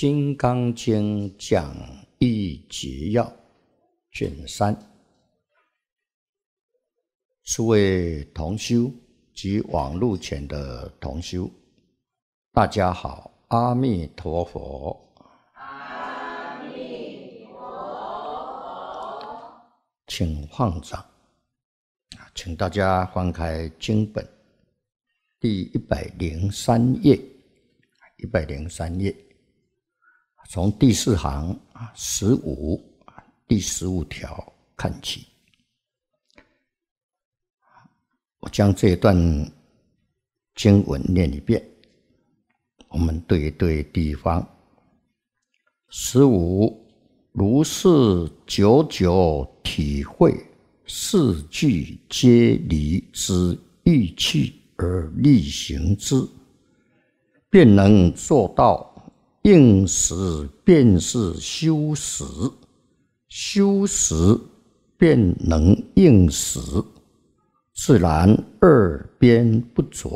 《金刚经》讲义集要，卷三。诸位同修及网路前的同修，大家好，阿弥陀佛。阿弥陀佛，请放掌。请大家翻开经本，第一百零三页。一百零三页。从第四行啊，十五第十五条看起，我将这一段经文念一遍，我们对一对地方。十五如是久久体会四句皆离之意趣而力行之，便能做到。应时便是修时，修时便能应时，自然二边不着，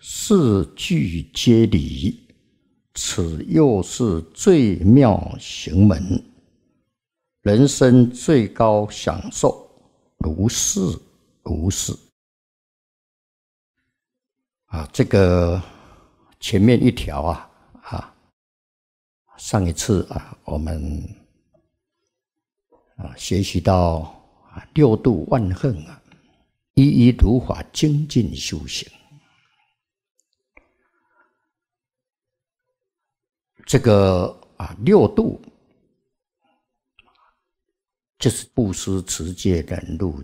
四句皆离，此又是最妙行门。人生最高享受，如是如是。啊，这个前面一条啊。上一次啊，我们啊学习到啊六度万恨啊，一一如法精进修行。这个啊六度就是布施、持戒、忍辱、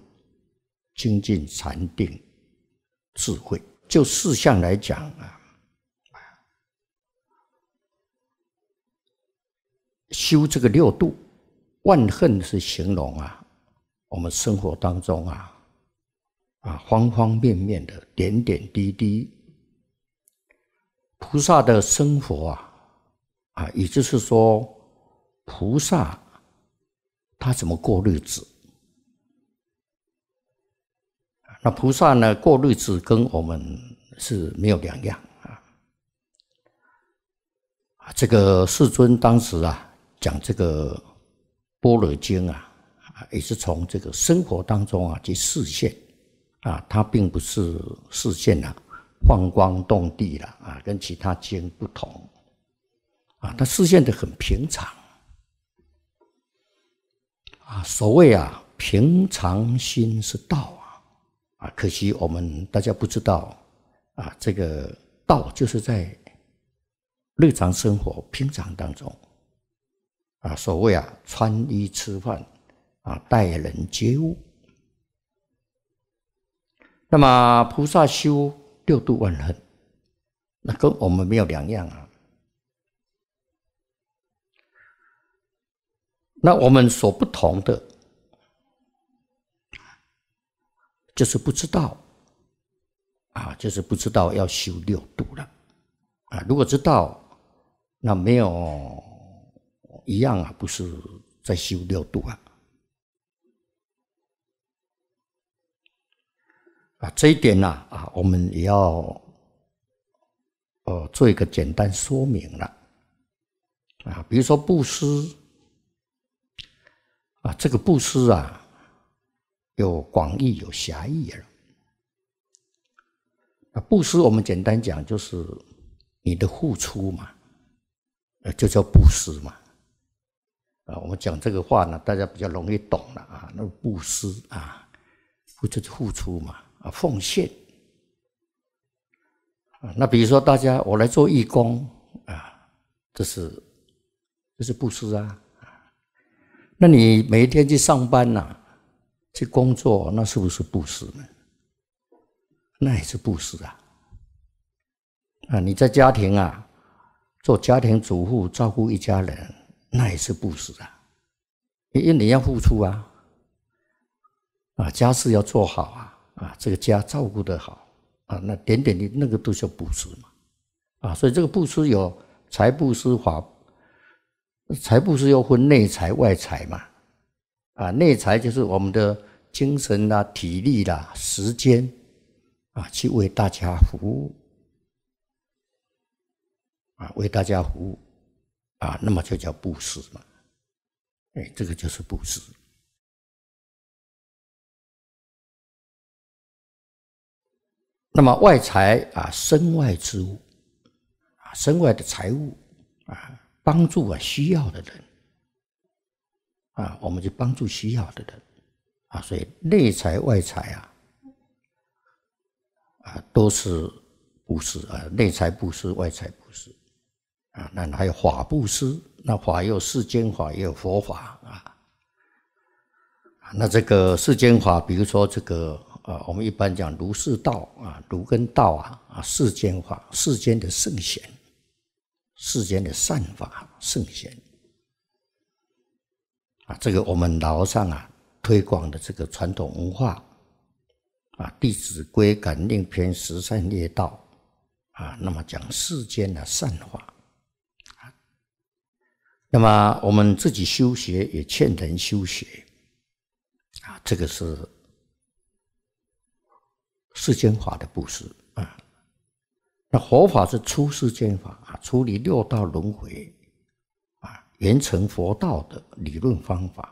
精进、禅定、智慧。就四项来讲啊。修这个六度，万恨是形容啊，我们生活当中啊，啊方方面面的点点滴滴。菩萨的生活啊，啊，也就是说，菩萨他怎么过日子？那菩萨呢，过日子跟我们是没有两样啊。这个世尊当时啊。讲这个《般若经》啊，也是从这个生活当中啊去示现，啊，它并不是示现了放光动地了啊，跟其他经不同，啊，它示现的很平常，啊，所谓啊平常心是道啊，啊，可惜我们大家不知道啊，这个道就是在日常生活平常当中。啊，所谓啊，穿衣吃饭，啊，待人接物。那么菩萨修六度万恨，那跟我们没有两样啊。那我们所不同的，就是不知道，啊，就是不知道要修六度了，啊，如果知道，那没有。一样啊，不是在修六度啊！啊，这一点呢啊，我们也要呃做一个简单说明了啊。比如说布施啊，这个布施啊，有广义有狭义了。啊，布施我们简单讲就是你的付出嘛，呃，就叫布施嘛。啊，我们讲这个话呢，大家比较容易懂了啊。那布施啊，就是付出嘛，啊，奉献啊。那比如说，大家我来做义工啊，这是这是布施啊。那你每一天去上班呐，去工作，那是不是布施呢？那也是布施啊。啊，你在家庭啊，做家庭主妇，照顾一家人。那也是布施啊，因为你要付出啊，啊家事要做好啊，啊这个家照顾的好啊，那点点的，那个都叫布施嘛，啊，所以这个布施有财布施法，财布施又分内财外财嘛，啊，内财就是我们的精神啦、体力啦、时间啊，去为大家服务，啊，为大家服务。啊，那么就叫布施嘛，哎，这个就是布施。那么外财啊，身外之物，啊，身外的财物啊，帮助啊需要的人，啊，我们就帮助需要的人，啊，所以内财外财啊，啊，都是布施啊，内财布施，外财。啊，那还有法布施，那法有世间法，也有佛法啊。那这个世间法，比如说这个啊，我们一般讲儒释道啊，儒跟道啊啊，世间法，世间的圣贤，世间的善法，圣贤啊，这个我们老上啊推广的这个传统文化啊，《弟子规》感念篇十善列道啊，那么讲世间的善法。那么我们自己修学也欠人修学啊，这个是世间法的布施啊。那佛法是出世间法啊，处理六道轮回啊，圆成佛道的理论方法。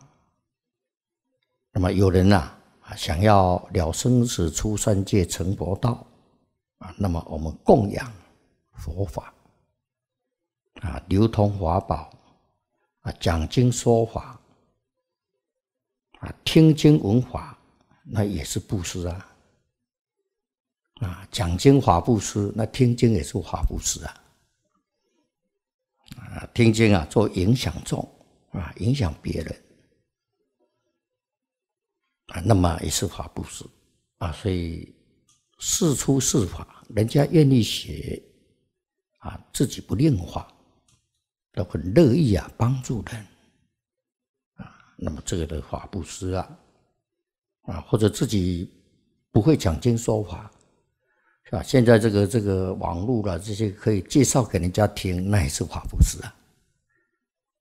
那么有人呐啊，想要了生死、出三界、成佛道啊，那么我们供养佛法啊，流通法宝。啊，讲经说法，啊，听经闻法，那也是布施啊。啊，讲经法布施，那听经也是法布施啊。啊，听经啊，做影响众啊，影响别人啊，那么也是法布施啊。所以事出事法，人家愿意学啊，自己不炼化。都很乐意啊，帮助人啊。那么这个的法布施啊，啊，或者自己不会讲经说法，是吧？现在这个这个网络了，这些可以介绍给人家听，那也是法布施啊。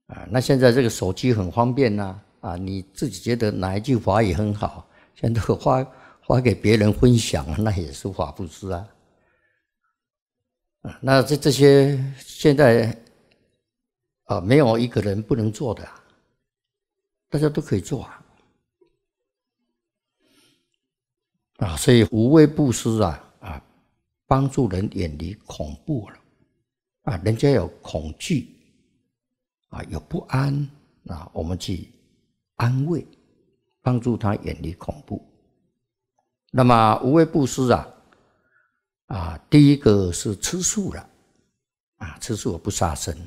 啊，那现在这个手机很方便呐，啊，你自己觉得哪一句话也很好，现在发发给别人分享，那也是法布施啊。啊，那这这些现在。啊，没有一个人不能做的，大家都可以做啊！啊，所以无畏布施啊啊，帮助人远离恐怖了啊，人家有恐惧啊，有不安啊，我们去安慰，帮助他远离恐怖。那么无畏布施啊啊，第一个是吃素了啊，吃素不杀生。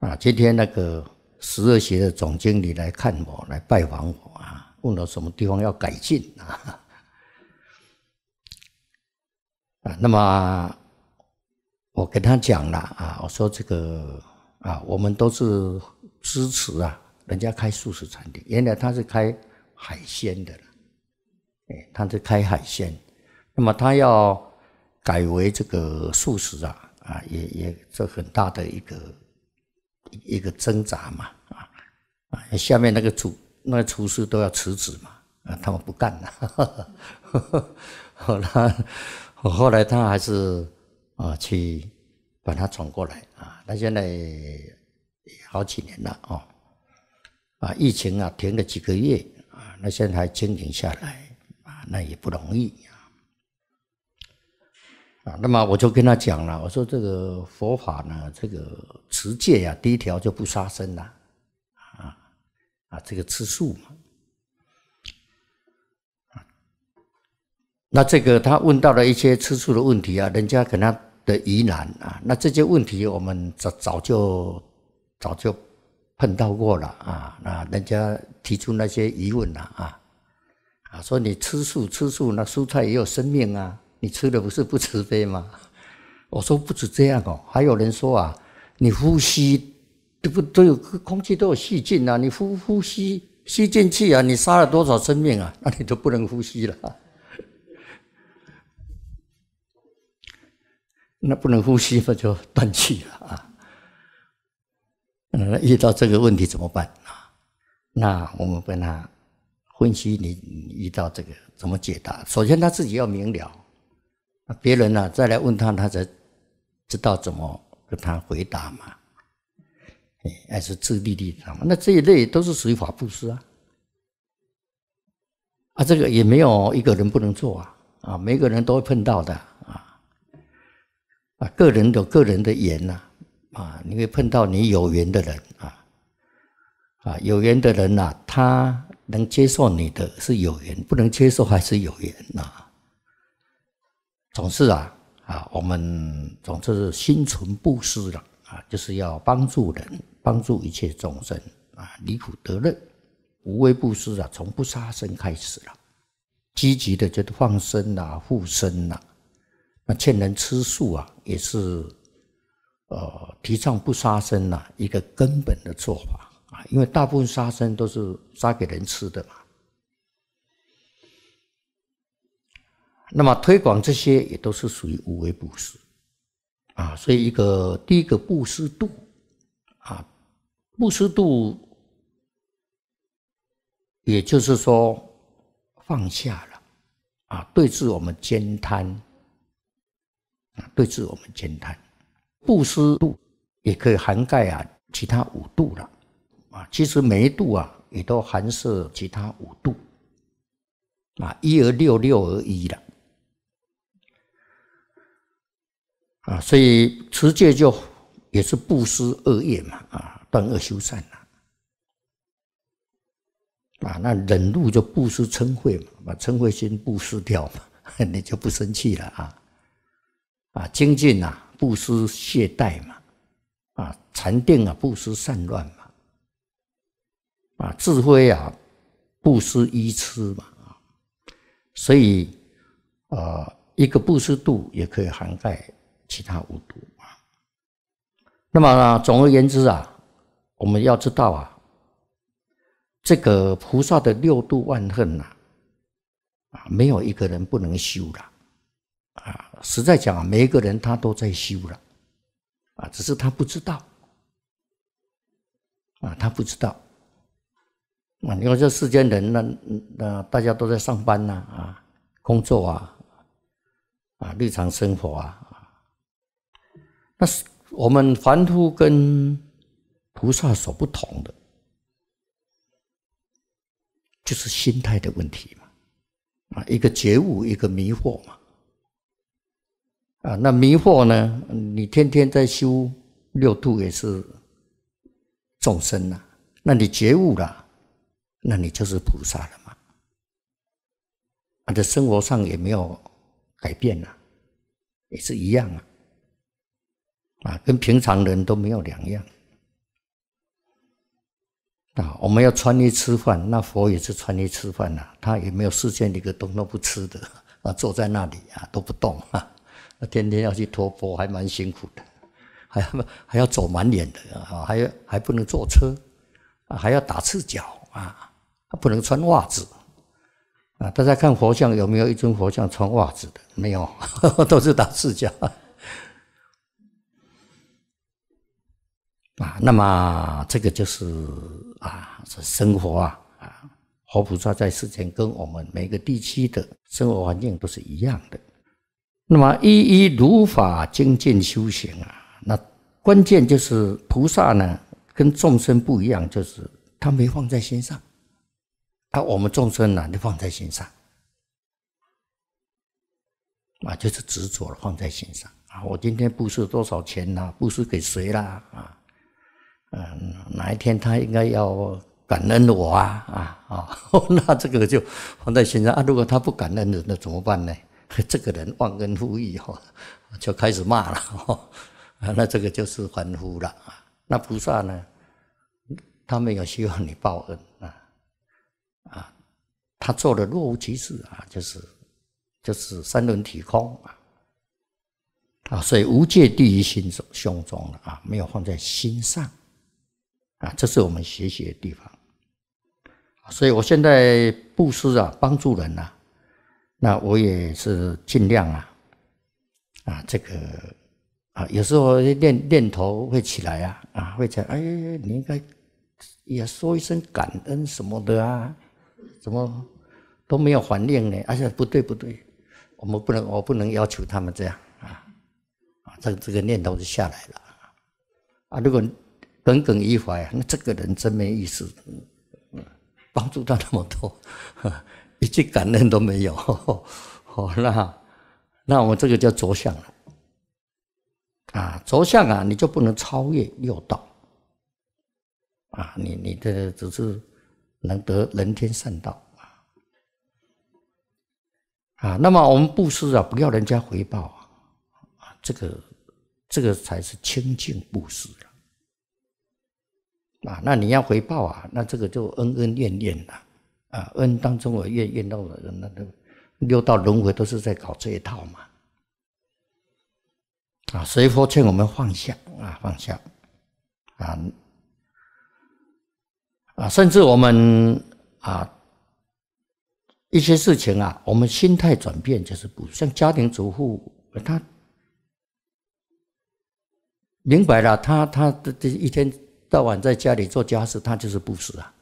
啊，今天那个十二协的总经理来看我，来拜访我啊，问到什么地方要改进啊？啊，那么我跟他讲了啊，我说这个啊，我们都是支持啊，人家开素食餐厅，原来他是开海鲜的哎，他是开海鲜，那么他要改为这个素食啊，啊，也也这很大的一个。一个挣扎嘛，啊啊，下面那个厨那个厨师都要辞职嘛，啊，他们不干了，后来，后来他还是啊去把他闯过来啊，那现在好几年了啊，啊，疫情啊停了几个月啊，那现在还经营下来啊，那也不容易。那么我就跟他讲了，我说这个佛法呢，这个持戒呀，第一条就不杀生了，啊啊，这个吃素嘛。那这个他问到了一些吃素的问题啊，人家可他的疑难啊，那这些问题我们早早就早就碰到过了啊，那人家提出那些疑问了啊啊，说你吃素吃素，那蔬菜也有生命啊。你吃的不是不慈悲吗？我说不止这样哦，还有人说啊，你呼吸都不都有空气都有细菌啊，你呼呼吸吸进去啊，你杀了多少生命啊？那你都不能呼吸了，那不能呼吸那就断气了啊。那遇到这个问题怎么办啊？那我们跟他分析，你遇到这个怎么解答？首先他自己要明了。啊，别人呢再来问他，他才知道怎么跟他回答嘛。哎，还是自立立场嘛。那这一类都是属于法布施啊。啊，这个也没有一个人不能做啊。啊，每个人都会碰到的啊。啊，个人有个人的缘呐，啊，你会碰到你有缘的人啊。啊，有缘的人呐，他能接受你的是有缘，不能接受还是有缘呐。总之啊，啊，我们总之是心存布施了啊，就是要帮助人，帮助一切众生啊，离苦得乐，无微布施啊，从不杀生开始了，积极的就放生啊、护生啊，那劝人吃素啊，也是呃提倡不杀生呐一个根本的做法啊，因为大部分杀生都是杀给人吃的嘛。那么推广这些也都是属于无为布施，啊，所以一个第一个布施度，啊，布施度，也就是说放下了，啊，对治我们煎贪，啊，对治我们煎贪，布施度也可以涵盖啊其他五度了，啊，其实每一度啊也都含摄其他五度，啊，一而六，六而一了。啊，所以持戒就也是布施恶业嘛，啊，断恶修善呐，啊，那忍辱就布施嗔恚嘛，把嗔恚心布施掉嘛，你就不生气了啊，啊，精进呐，布施懈怠嘛，啊，禅定啊，布施善乱嘛，啊，智慧啊，布施愚痴嘛，啊，所以呃，一个布施度也可以涵盖。其他无度啊，那么呢，总而言之啊，我们要知道啊，这个菩萨的六度万恨呐，啊，没有一个人不能修的，啊，实在讲啊，每一个人他都在修了，啊，只是他不知道，啊，他不知道，啊，因为这世间人呢，那大家都在上班呐，啊，工作啊，啊，日常生活啊。那是我们凡夫跟菩萨所不同的，就是心态的问题嘛，啊，一个觉悟，一个迷惑嘛，啊，那迷惑呢，你天天在修六度也是众生呐，那你觉悟了，那你就是菩萨了嘛，啊，这生活上也没有改变呐，也是一样啊。啊，跟平常人都没有两样。啊，我们要穿衣吃饭，那佛也是穿衣吃饭呐，他也没有世界里个东都不吃的 啊，坐在那里啊都不动，那 天天要去托钵还蛮辛苦的，还要还要走满脸的啊，还要还不能坐车啊，还要打赤脚啊，他不能穿袜子啊。大家看佛像有没有一尊佛像穿袜子的？没有，都是打赤脚。啊，那么这个就是啊，这生活啊，啊，活菩萨在世间跟我们每个地区的生活环境都是一样的。那么一一如法精进修行啊，那关键就是菩萨呢跟众生不一样，就是他没放在心上啊。我们众生呢，就放在心上啊，就是执着了放在心上啊。我今天布施多少钱呐，布施给谁啦？啊。嗯，哪一天他应该要感恩我啊啊啊！那这个就放在心上啊。如果他不感恩人，那怎么办呢？这个人忘恩负义哦，就开始骂了。啊，那这个就是凡夫了啊。那菩萨呢，他没有希望你报恩啊啊，他做的若无其事啊，就是就是三轮体空啊啊，所以无界地于心中胸中了啊，没有放在心上。啊，这是我们学习的地方，所以，我现在布施啊，帮助人啊，那我也是尽量啊，啊，这个啊，有时候念念头会起来啊，啊，会讲哎，你应该也说一声感恩什么的啊，怎么都没有反念呢？而且不对，不对，我们不能，我不能要求他们这样啊，啊，这这个念头就下来了啊，啊，如果。耿耿于怀，啊，那这个人真没意思。帮助他那么多，一句感恩都没有。好 了，那我这个叫着相了。啊，着相啊，你就不能超越六道。啊，你你的只是能得人天善道。啊，那么我们布施啊，不要人家回报啊，这个这个才是清净布施。啊，那你要回报啊，那这个就恩恩怨怨了，啊，恩当中我怨怨当人，那都六道轮回都是在搞这一套嘛。啊，所以佛劝我们放下啊，放下啊啊，甚至我们啊一些事情啊，我们心态转变就是不，像家庭主妇她明白了，她她的这一天。到晚在家里做家事，他就是布施啊，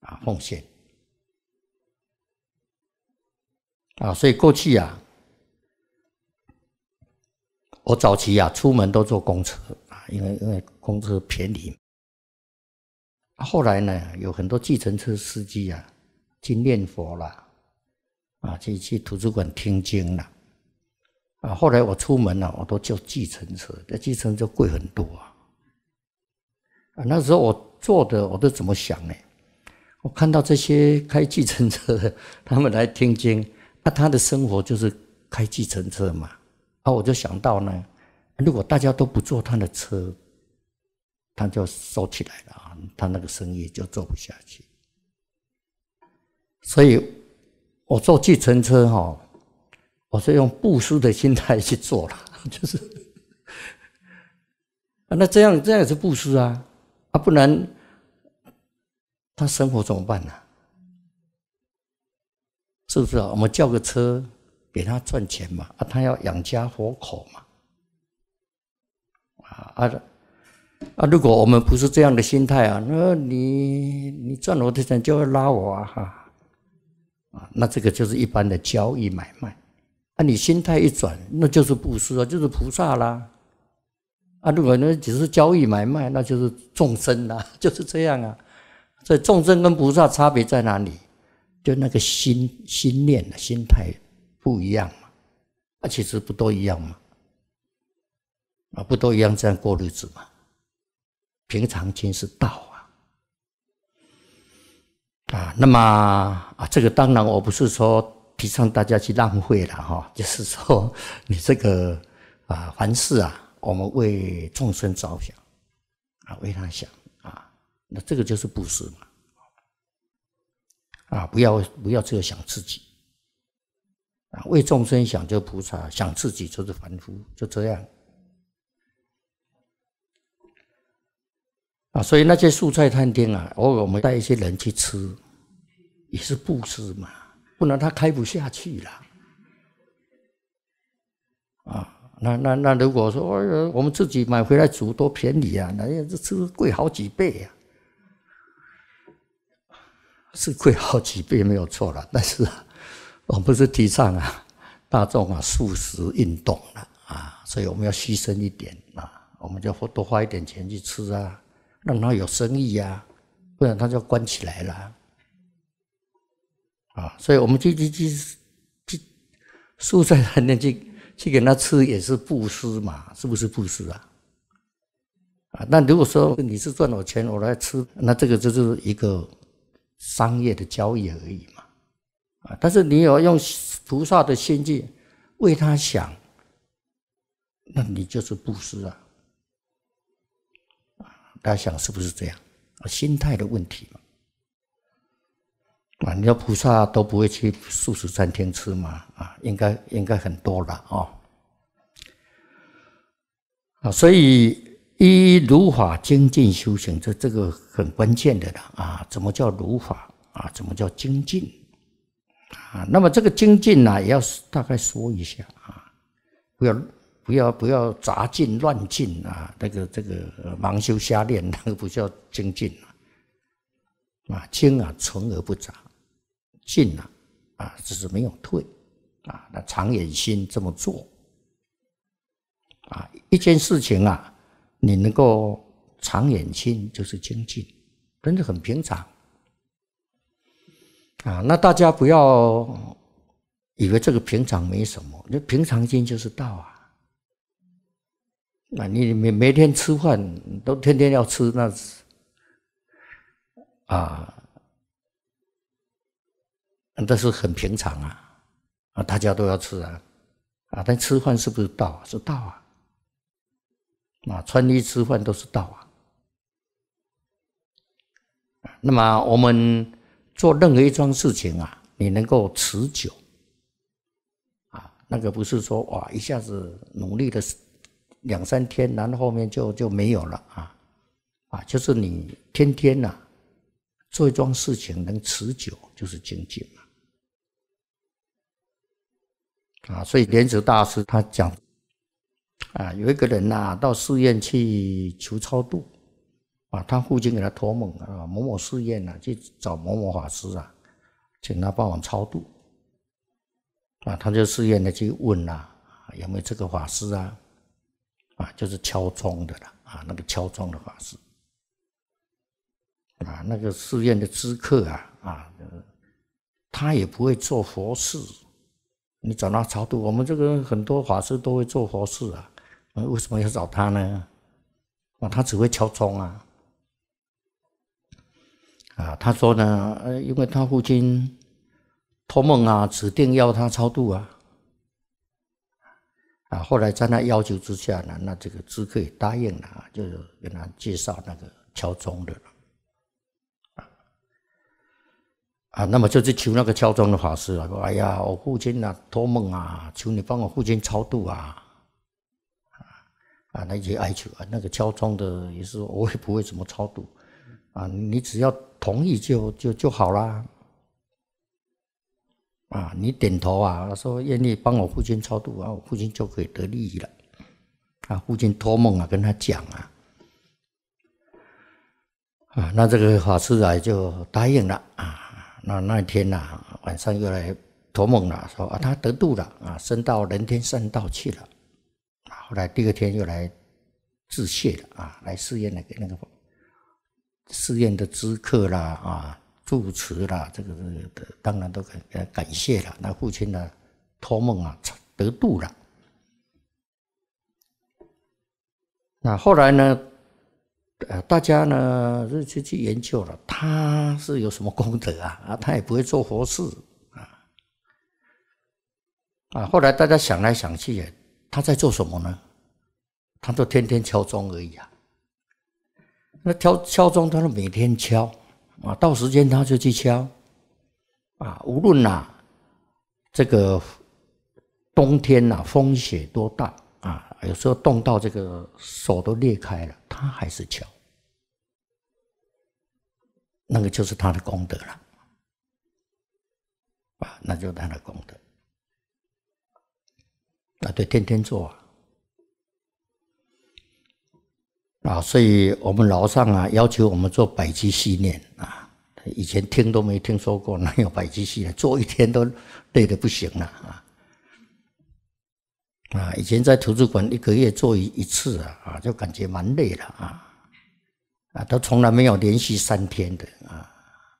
啊奉献啊，所以过去啊，我早期啊出门都坐公车啊，因为因为公车便宜。后来呢，有很多计程车司机啊去念佛了，啊去去图书馆听经了，啊后来我出门了，我都叫计程车，那计程车贵很多。啊。啊，那时候我坐的我都怎么想呢？我看到这些开计程车的，他们来天津，那他的生活就是开计程车嘛。啊，我就想到呢，如果大家都不坐他的车，他就收起来了，啊，他那个生意就做不下去。所以，我坐计程车哈，我是用布施的心态去做了，就是 啊，那这样这样也是布施啊。啊，不然他生活怎么办呢？是不是啊？我们叫个车给他赚钱嘛？啊，他要养家活口嘛？啊啊啊！如果我们不是这样的心态啊，那你你赚我的钱就会拉我啊哈啊！那这个就是一般的交易买卖。啊，你心态一转，那就是布施啊，就是菩萨啦。啊，如果那只是交易买卖，那就是众生呐，就是这样啊。所以众生跟菩萨差别在哪里？就那个心心念的心态不一样嘛。啊，其实不都一样吗？啊，不都一样这样过日子吗？平常心是道啊。啊，那么啊，这个当然我不是说提倡大家去浪费了哈，就是说 你这个啊，凡事啊。我们为众生着想，啊，为他想啊，那这个就是布施嘛，啊，不要不要只有想自己，啊，为众生想就菩萨，想自己就是凡夫，就这样，啊，所以那些素菜餐厅啊，偶尔我们带一些人去吃，也是布施嘛，不然他开不下去了，啊。那那那，如果说我们自己买回来煮，多便宜啊！那这吃贵好几倍呀，是贵好几倍没有错了。但是，我不是提倡啊，大众啊，素食运动了啊，所以我们要牺牲一点啊，我们就多花一点钱去吃啊，让他有生意呀，不然他就关起来了。啊，所以我们就就就就素菜餐厅去。去给他吃也是布施嘛，是不是布施啊？啊，那如果说你是赚了钱我来吃，那这个就是一个商业的交易而已嘛，啊，但是你要用菩萨的心境为他想，那你就是布施啊。大家想是不是这样？心态的问题嘛。啊，你说菩萨都不会去素食餐厅吃嘛？啊，应该应该很多了哦。啊，所以依如法精进修行，这这个很关键的了啊。怎么叫如法啊？怎么叫精进啊？那么这个精进呢，也要大概说一下啊，不要不要不要杂进乱进啊，那个这个盲修瞎练那个不叫精进啊。啊，精啊，纯而不杂。进了，啊，只是没有退，啊，那长远心这么做，啊，一件事情啊，你能够长远心，就是精进，真的很平常，啊，那大家不要以为这个平常没什么，那平常心就是道啊，那你每每天吃饭都天天要吃，那，是啊。那是很平常啊，啊，大家都要吃啊，啊，但吃饭是不是道？是道啊，啊，穿衣吃饭都是道啊。那么我们做任何一桩事情啊，你能够持久，啊，那个不是说哇一下子努力的两三天，然后后面就就没有了啊，啊，就是你天天呐做一桩事情能持久，就是精进。啊，所以莲池大师他讲，啊，有一个人呐，到寺院去求超度，啊，他父亲给他托梦啊，某某寺院呐，去找某某法师啊，请他帮忙超度，啊，他就寺院的去问呐，有没有这个法师啊，啊，就是敲钟的了，啊，那个敲钟的法师，啊，那个寺院的知客啊，啊，他也不会做佛事。你找他超度，我们这个很多法师都会做佛事啊，为什么要找他呢？啊，他只会敲钟啊！啊，他说呢，呃，因为他父亲托梦啊，指定要他超度啊。啊，后来在那要求之下呢，那这个知客也答应了啊，就是给他介绍那个敲钟的。啊，那么就是求那个敲钟的法师啊，说：“哎呀，我父亲呐，托梦啊，求你帮我父亲超度啊！”啊，那些哀求啊，那个敲钟的也是，我也不会怎么超度，啊，你只要同意就就就好啦。啊，你点头啊，说愿意帮我父亲超度啊，我父亲就可以得利益了。啊，父亲托梦啊，跟他讲啊。啊，那这个法师啊，就答应了啊。那那一天呐，晚上又来托梦了，说啊，他得度了，啊，升到人天圣道去了。啊，后来第二天又来致谢了啊，来试验那个那个试验的知客啦，啊，住持啦，这个这个的，当然都感感谢了。那父亲呢，托梦啊，得度了。那后来呢？呃，大家呢就去去研究了，他是有什么功德啊？啊，他也不会做佛事啊。啊，后来大家想来想去，他在做什么呢？他就天天敲钟而已啊。那敲敲钟，他都每天敲啊，到时间他就去敲啊，无论呐，这个冬天呐，风雪多大。有时候冻到这个手都裂开了，他还是敲，那个就是他的功德了，啊，那就他的功德。啊，对，天天做啊，啊，所以我们楼上啊要求我们做百计训练啊，以前听都没听说过，哪有百计细念？做一天都累得不行了。啊，以前在图书馆一个月做一一次啊，啊，就感觉蛮累的啊，啊，都从来没有连续三天的啊，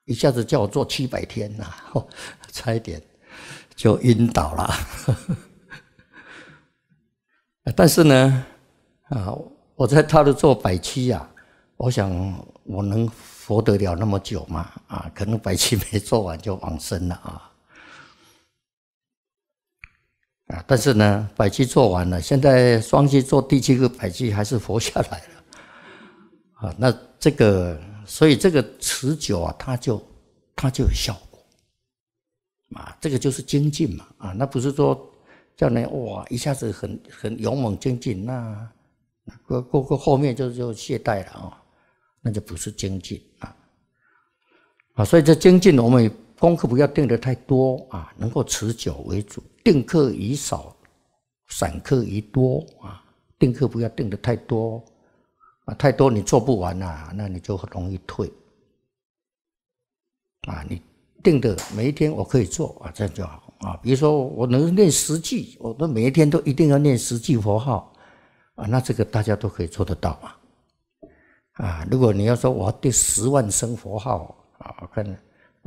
一下子叫我做七百天呐，差一点就晕倒了。但是呢，啊，我在他的做百期呀，我想我能活得了那么久吗？啊，可能百期没做完就往生了啊。啊，但是呢，百期做完了，现在双期做第七个百期还是活下来了，啊，那这个，所以这个持久啊，它就它就有效果，啊，这个就是精进嘛，啊，那不是说叫你哇一下子很很勇猛精进，那过过过后面就就懈怠了啊，那就不是精进啊，啊，所以这精进我们功课不要定的太多啊，能够持久为主。定课宜少，散课宜多啊！定课不要定的太多啊，太多你做不完啊，那你就很容易退啊！你定的每一天我可以做啊，这样就好啊。比如说我能念十句，我都每一天都一定要念十句佛号啊，那这个大家都可以做得到啊！啊，如果你要说我要定十万声佛号啊，我看。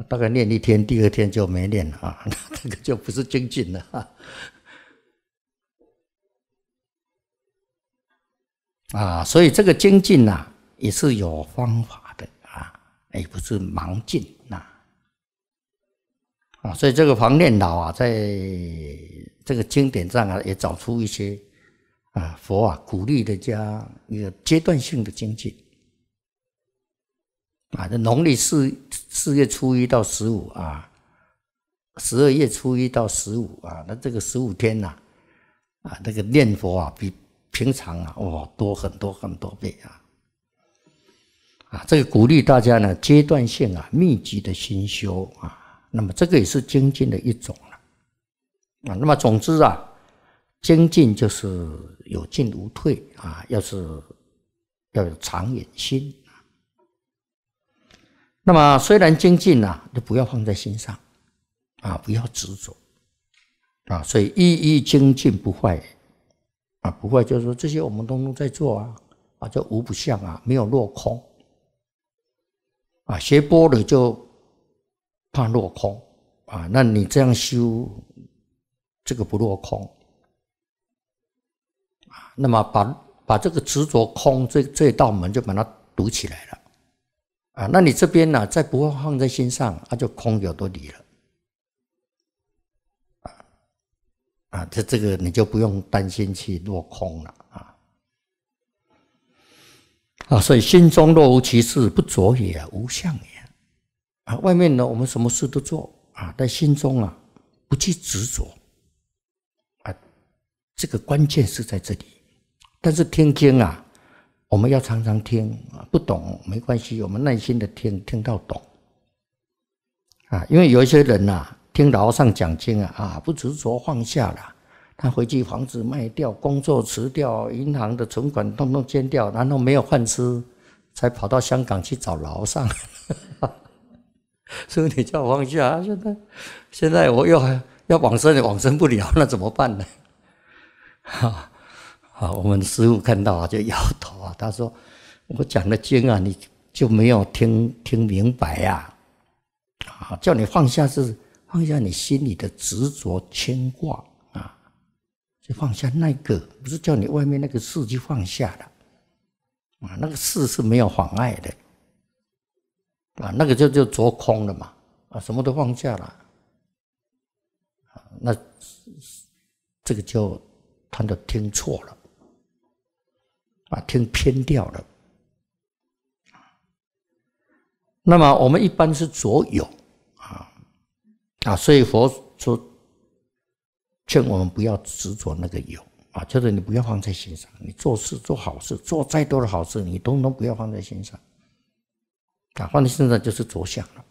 大概念一天，第二天就没念了啊，那个就不是精进了啊。啊，所以这个精进呐，也是有方法的啊，也不是盲进呐。啊，所以这个黄念老啊，在这个经典上啊，也找出一些啊佛啊鼓励的，加一个阶段性的精进。啊，这农历四四月初一到十五啊，十二月初一到十五啊，那这个十五天呐，啊，那个念佛啊，比平常啊，哇，多很多很多倍啊！啊，这个鼓励大家呢，阶段性啊，密集的心修啊，那么这个也是精进的一种了。啊，那么总之啊，精进就是有进无退啊，要是要有长远心。那么，虽然精进啊，就不要放在心上，啊，不要执着，啊，所以一一精进不坏，啊，不坏就是说这些我们通通在做啊，啊，叫无不像啊，没有落空，啊，学波的就怕落空，啊，那你这样修，这个不落空，啊，那么把把这个执着空这这道门就把它堵起来了。啊，那你这边呢，再不会放在心上，那就空掉都离了。啊啊，这这个你就不用担心去落空了啊。啊，所以心中若无其事，不着也无相也。啊，外面呢，我们什么事都做啊，在心中啊，不去执着啊，这个关键是在这里。但是天经啊。我们要常常听啊，不懂没关系，我们耐心的听，听到懂啊。因为有一些人呐，听老上讲经啊，啊，不执着放下了，他回去房子卖掉，工作辞掉，银行的存款通通捐掉，然后没有饭吃，才跑到香港去找老上，所以你叫放下。现在，现在我又要往生，往生不了，那怎么办呢？哈。啊，我们师傅看到啊，就摇头啊。他说：“我讲的经啊，你就没有听听明白呀？啊，叫你放下是放下你心里的执着牵挂啊，就放下那个，不是叫你外面那个事就放下了，啊，那个事是没有妨碍的，啊，那个就就着空了嘛，啊，什么都放下了，啊，那这个就他就听错了。”把听偏掉了。那么我们一般是着有啊啊，所以佛说劝我们不要执着那个有啊，就是你不要放在心上。你做事做好事，做再多的好事，你通通不要放在心上。啊，放在心上就是着相了。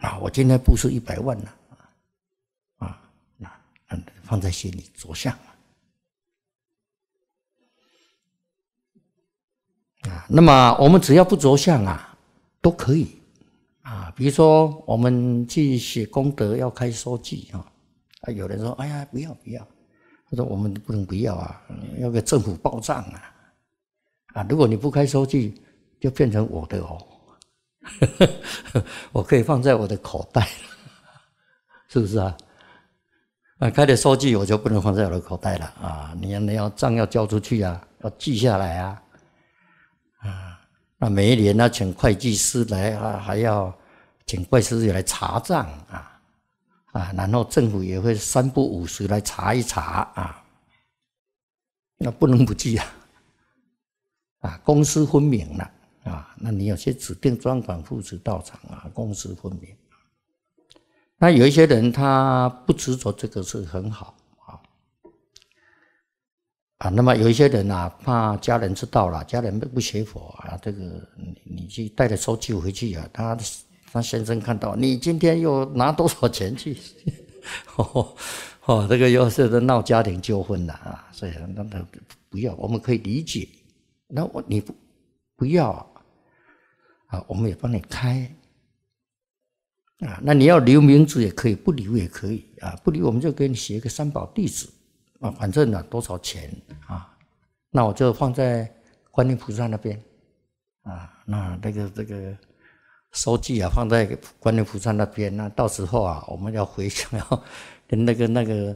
啊，我今天布施一百万呢，啊，那放在心里着相。啊，那么我们只要不着相啊，都可以啊。比如说，我们去写功德要开收据啊。啊，有人说：“哎呀，不要不要。”他说：“我们不能不要啊，要给政府报账啊。”啊，如果你不开收据，就变成我的哦。我可以放在我的口袋，是不是啊？啊，开了收据我就不能放在我的口袋了啊。你你要账要交出去啊，要记下来啊。啊，那每一年呢，请会计师来啊，还要请会计师来查账啊，啊，然后政府也会三不五时来查一查啊，那不能不记啊，啊，公私分明了啊，那你有些指定专管负责到场啊，公私分明。那有一些人他不执着这个是很好。啊，那么有一些人啊，怕家人知道了，家人不不学佛啊，这个你你去带着收据回去啊，他他先生看到你今天又拿多少钱去，哦，哦，这个又是闹家庭纠纷了啊，所以那他不要，我们可以理解。那我你不不要啊，啊，我们也帮你开。啊，那你要留名字也可以，不留也可以啊，不留我们就给你写一个三宝地址。啊，反正呢，多少钱啊？那我就放在观音菩萨那边啊。那那个这个收据啊，放在观音菩萨那边。那到时候啊，我们要回向，要跟那个那个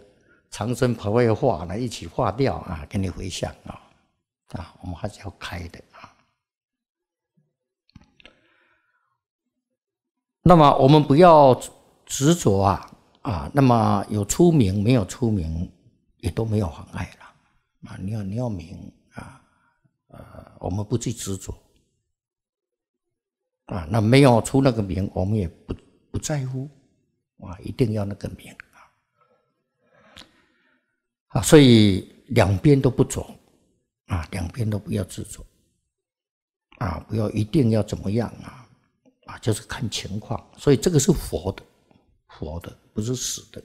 长生牌位化呢一起化掉啊，给你回向啊。啊，我们还是要开的啊。那么我们不要执着啊啊。那么有出名没有出名？也都没有妨碍了啊！你要你要明啊？呃，我们不去执着啊。那没有出那个名，我们也不不在乎啊。一定要那个名啊！啊，所以两边都不走啊，两边都不要执着啊，不要一定要怎么样啊啊，就是看情况。所以这个是佛的，佛的不是死的。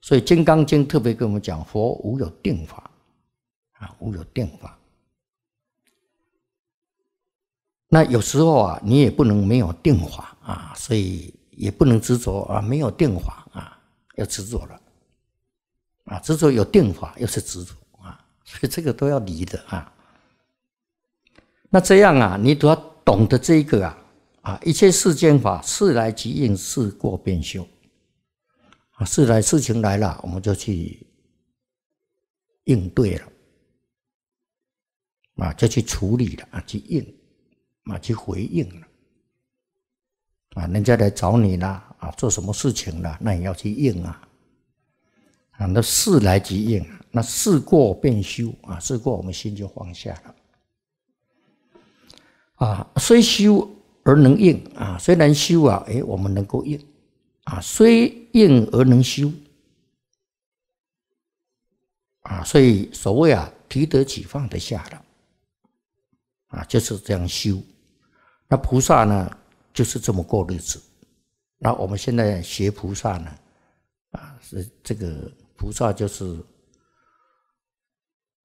所以《金刚经》特别跟我们讲，佛无有定法，啊，无有定法。那有时候啊，你也不能没有定法啊，所以也不能执着啊，没有定法啊，要执着了。啊，执着有定法又是执着啊，所以这个都要离的啊。那这样啊，你都要懂得这一个啊，啊，一切世间法，事来即应，事过便休。啊，事来事情来了，我们就去应对了，啊，就去处理了，啊，去应，啊，去回应了，啊，人家来找你了，啊，做什么事情了，那也要去应啊，啊，那事来即应，那事过便修，啊，事过我们心就放下了，啊，虽修而能应，啊，虽然修啊，哎，我们能够应，啊，虽。应而能修啊，所以所谓啊，提得起放得下了啊，就是这样修。那菩萨呢，就是这么过日子。那我们现在学菩萨呢，啊，是这个菩萨就是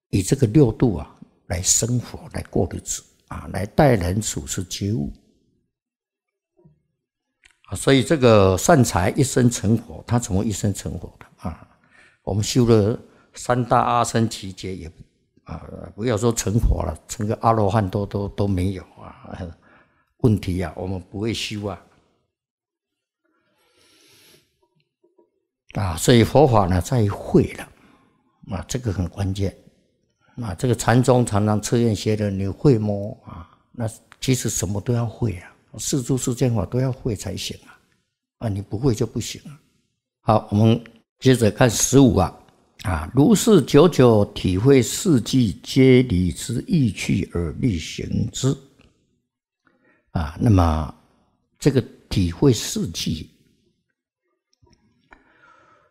以这个六度啊来生活、来过日子啊，来待人处事觉悟。所以这个善财一生成佛，他怎么一生成佛的啊？我们修了三大阿僧祇劫也啊，不要说成佛了，成个阿罗汉都都都没有啊！问题呀，我们不会修啊！啊，所以佛法呢在于会了啊，这个很关键啊。这个禅宗常常测验学的，你会摸啊？那其实什么都要会啊。四柱四见法都要会才行啊，啊，你不会就不行啊。好，我们接着看十五啊，啊，如是久久体会四季皆离之意趣而力行之啊。那么这个体会四季，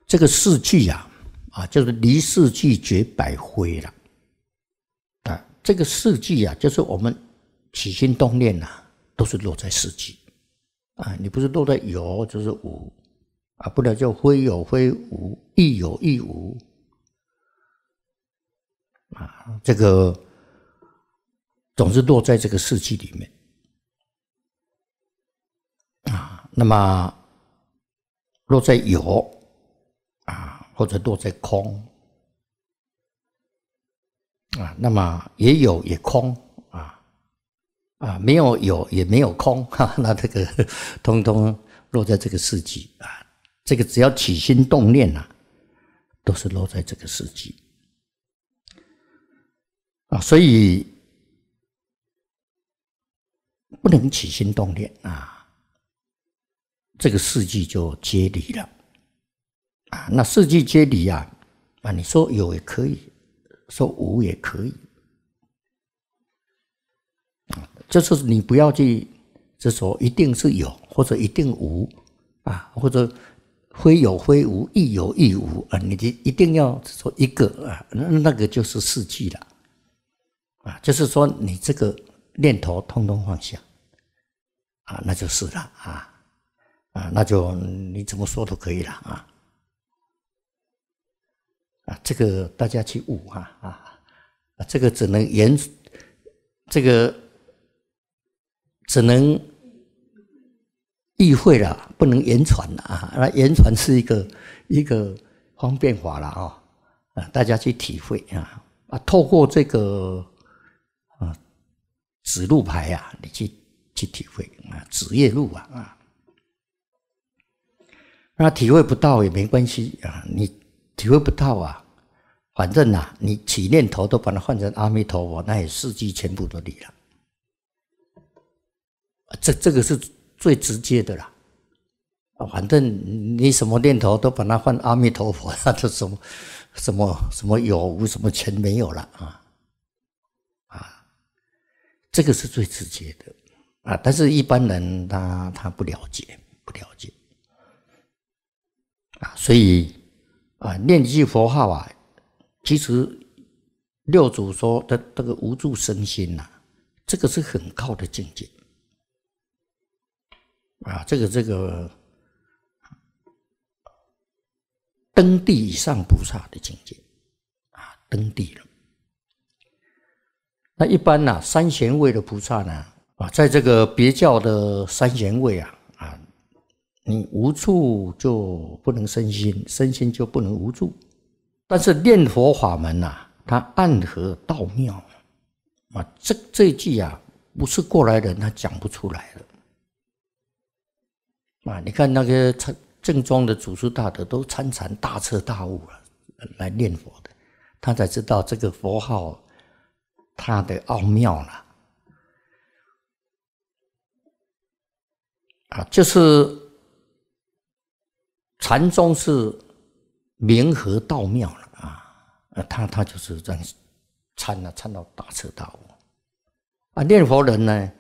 这个四季呀，啊，就是离四季绝百会了啊。这个四季呀，就是我们起心动念呐。都是落在四季，啊，你不是落在有就是无，啊，不然叫非有非无，亦有亦无，啊，这个总是落在这个四季里面，啊，那么落在有啊，或者落在空，啊，那么也有也空。啊，没有有，也没有空，哈、那这个通通落在这个世季啊。这个只要起心动念呐，都是落在这个世季。啊，所以不能起心动念啊，这个世季就皆离了。啊，那世季皆离啊，啊，你说有也可以说无也可以。就是你不要去，就说一定是有或者一定无啊，或者非有非无亦有亦无啊，你的一定要说一个啊，那那个就是四季了啊，就是说你这个念头通通放下啊，那就是了啊啊，那就你怎么说都可以了啊啊，这个大家去悟啊啊，这个只能言这个。只能意会了，不能言传啊！那言传是一个一个方便法了啊，啊，大家去体会啊啊，透过这个啊指路牌啊，你去去体会啊，指夜路啊啊。那体会不到也没关系啊，你体会不到啊，反正呐，你起念头都把它换成阿弥陀佛，那也四季全部都理了。这这个是最直接的啦，啊，反正你什么念头都把它换阿弥陀佛，那就什么 什么什么有无什么全没有了啊，啊，这个是最直接的，啊，但是一般人他他不了解，不了解，啊，所以啊，念几句佛号啊，其实六祖说的这个无住身心呐，这个是很高的境界。啊，这个这个登地以上菩萨的境界啊，登地了。那一般呢，三贤位的菩萨呢，啊，在这个别教的三贤位啊，啊，你无处就不能身心，身心就不能无助。但是念佛法门呐，它暗合道妙，啊，这这句啊，不是过来人他讲不出来的。啊！你看那个正正宗的祖师大德都参禅大彻大悟了，来念佛的，他才知道这个佛号它的奥妙了。啊，就是禅宗是明和道妙了啊，呃，他他就是这样参啊参到大彻大悟。啊，念佛人呢，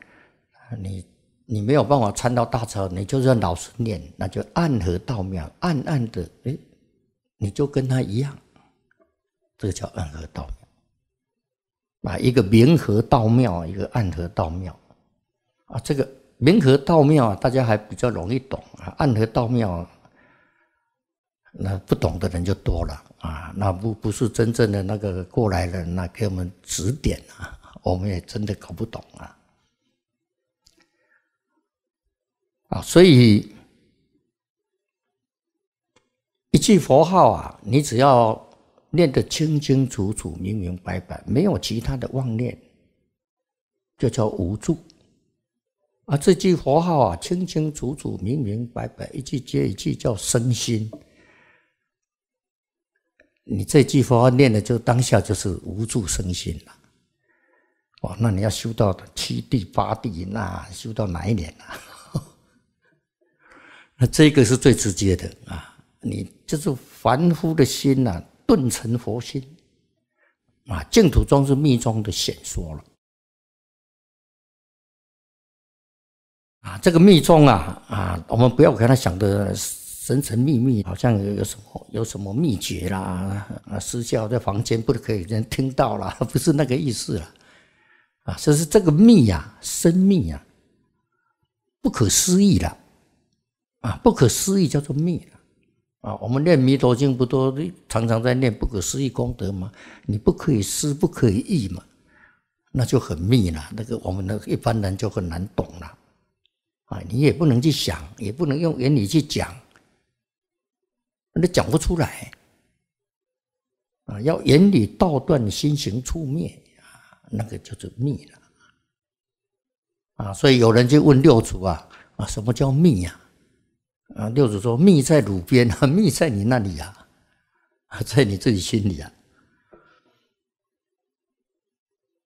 你。你没有办法参到大乘，你就算老实念，那就暗合道妙，暗暗的，哎，你就跟他一样，这个叫暗合道妙，啊，一个明合道妙，一个暗合道妙，啊，这个明合道妙大家还比较容易懂啊，暗合道妙，那不懂的人就多了啊，那不不是真正的那个过来人，那给我们指点啊，我们也真的搞不懂啊。啊，所以一句佛号啊，你只要念得清清楚楚、明明白白，没有其他的妄念，就叫无助。啊，这句佛号啊，清清楚楚、明明白白，一句接一句叫身心。你这句佛号念的，就当下就是无助身心了。哇，那你要修到七地八地，那修到哪一年呢？那这个是最直接的啊！你就是凡夫的心呐，顿成佛心啊！净土宗是密宗的显说了啊！这个密宗啊啊，我们不要给他想的神神秘秘，好像有有什么有什么秘诀啦啊，私教在房间不可以人听到了，不是那个意思啊。啊！就是这个密呀，生命呀，不可思议的。啊，不可思议叫做密了，啊，我们念弥陀经不都常常在念不可思议功德吗？你不可以思，不可以意嘛，那就很密了。那个我们的一般人就很难懂了，啊，你也不能去想，也不能用言语去讲，那讲不出来，啊，要言语道断心行出灭啊，那个叫做密了，啊，所以有人就问六祖啊，啊，什么叫密呀？啊，六祖说：“密在鲁边啊，密在你那里呀，啊，在你自己心里啊。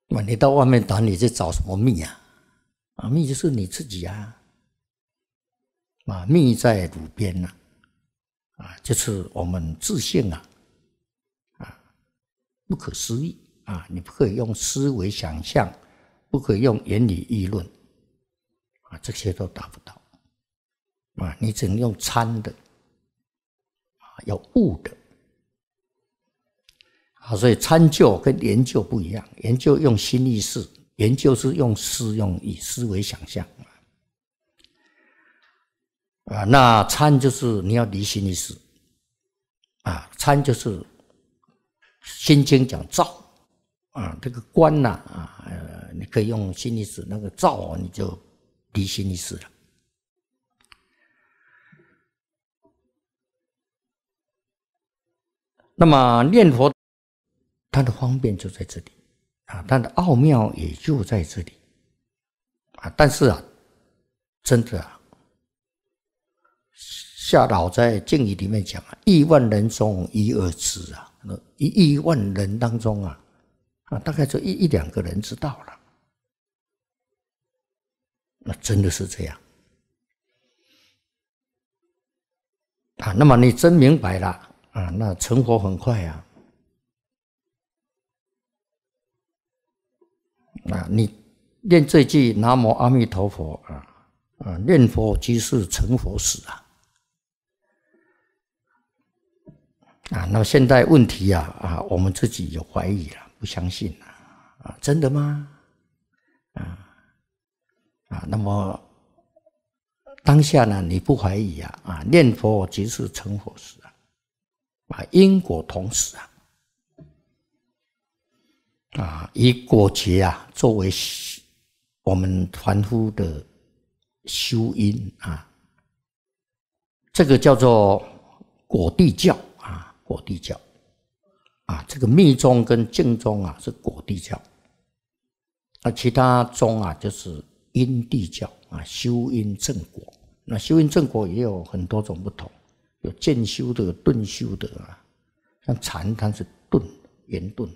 那你到外面打，你在找什么命啊？啊，命就是你自己啊。啊，命在鲁边呐，啊，就是我们自信啊，啊，不可思议啊，你不可以用思维想象，不可以用言语议论，啊，这些都达不到。”啊，你只能用参的啊，要悟的啊，所以参究跟研究不一样。研究用心意识，研究是用思，用以思维想象啊。那参就是你要离心意识啊，参就是《心经》讲照啊，这个观呐啊，呃，你可以用心意识，那个照你就离心意识了。那么念佛，它的方便就在这里，啊，它的奥妙也就在这里，啊，但是啊，真的啊，夏老在《静语》里面讲啊，亿万人中一二子啊，那一亿万人当中啊，啊，大概就一一两个人知道了，那真的是这样，啊，那么你真明白了。啊，那成佛很快呀！啊，你念这句“南无阿弥陀佛”啊，啊，念佛即是成佛时啊！啊，那么现在问题呀，啊，我们自己有怀疑了，不相信了，啊，真的吗？啊，啊，那么当下呢，你不怀疑呀？啊，念佛即是成佛时。把因果同时啊，啊以果结啊作为我们凡夫的修因啊，这个叫做果地教啊，果地教啊，这个密宗跟净宗啊是果地教，那其他宗啊就是因地教啊，修因正果，那修因正果也有很多种不同。有渐修的、顿修的啊，像禅它是顿，圆顿。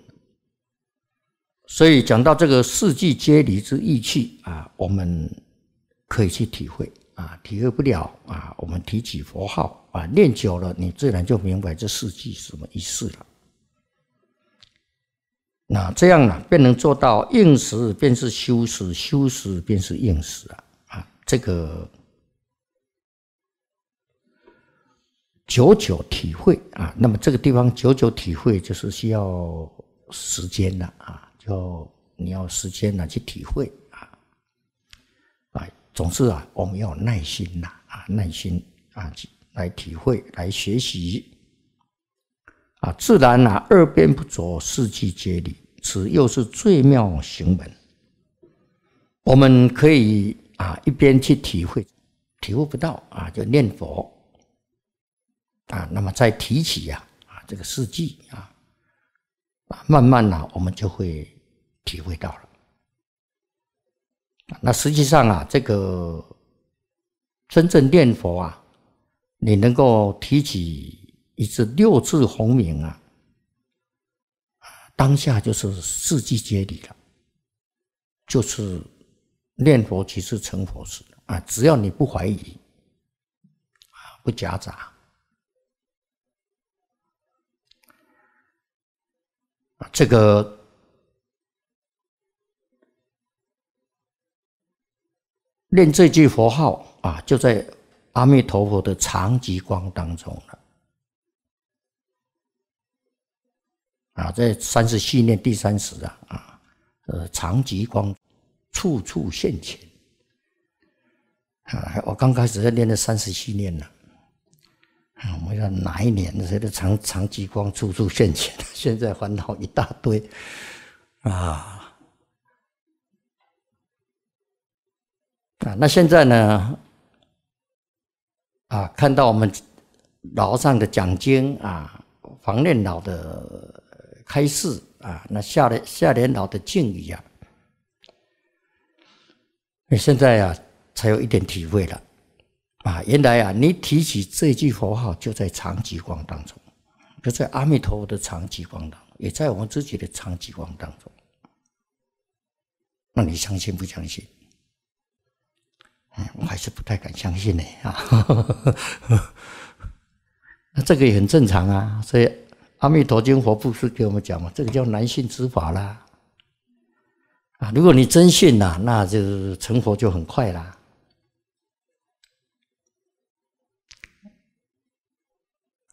所以讲到这个四季皆离之意气啊，我们可以去体会啊，体会不了啊，我们提起佛号啊，念久了你自然就明白这四季什么意思了。那这样呢，便能做到应时便是修时，修时便是应时啊啊，这个。久久体会啊，那么这个地方久久体会，就是需要时间的啊，就你要时间呢去体会啊，啊，总之啊，我们要耐心呐啊，耐心啊，来体会，来学习啊，自然呐，二边不着，四季皆理，此又是最妙行门。我们可以啊，一边去体会，体会不到啊，就念佛。啊，那么再提起呀，啊，这个事迹啊，啊，慢慢呢，我们就会体会到了。那实际上啊，这个真正念佛啊，你能够提起一次六字红名啊，当下就是四季皆理了，就是念佛即是成佛时啊。只要你不怀疑，啊，不夹杂。这个念这句佛号啊，就在阿弥陀佛的长极光当中了啊，在三十七念第三十啊啊，呃，长极光处处现前啊，我刚开始在念这三十七念呢。我们要哪一年？的些个长长聚光，处处现钱，现在烦恼一大堆啊！啊，那现在呢？啊，看到我们老上的讲经啊，黄念老的开示啊，那下联下联老的敬语啊，现在啊，才有一点体会了。啊，原来啊，你提起这句佛号就在长极光当中，就在阿弥陀佛的长极光当中，也在我们自己的长极光当中。那你相信不相信？嗯，我还是不太敢相信呢啊。那这个也很正常啊。所以《阿弥陀经》佛不是给我们讲嘛，这个叫男信之法啦。啊，如果你真信呐，那就是成佛就很快啦。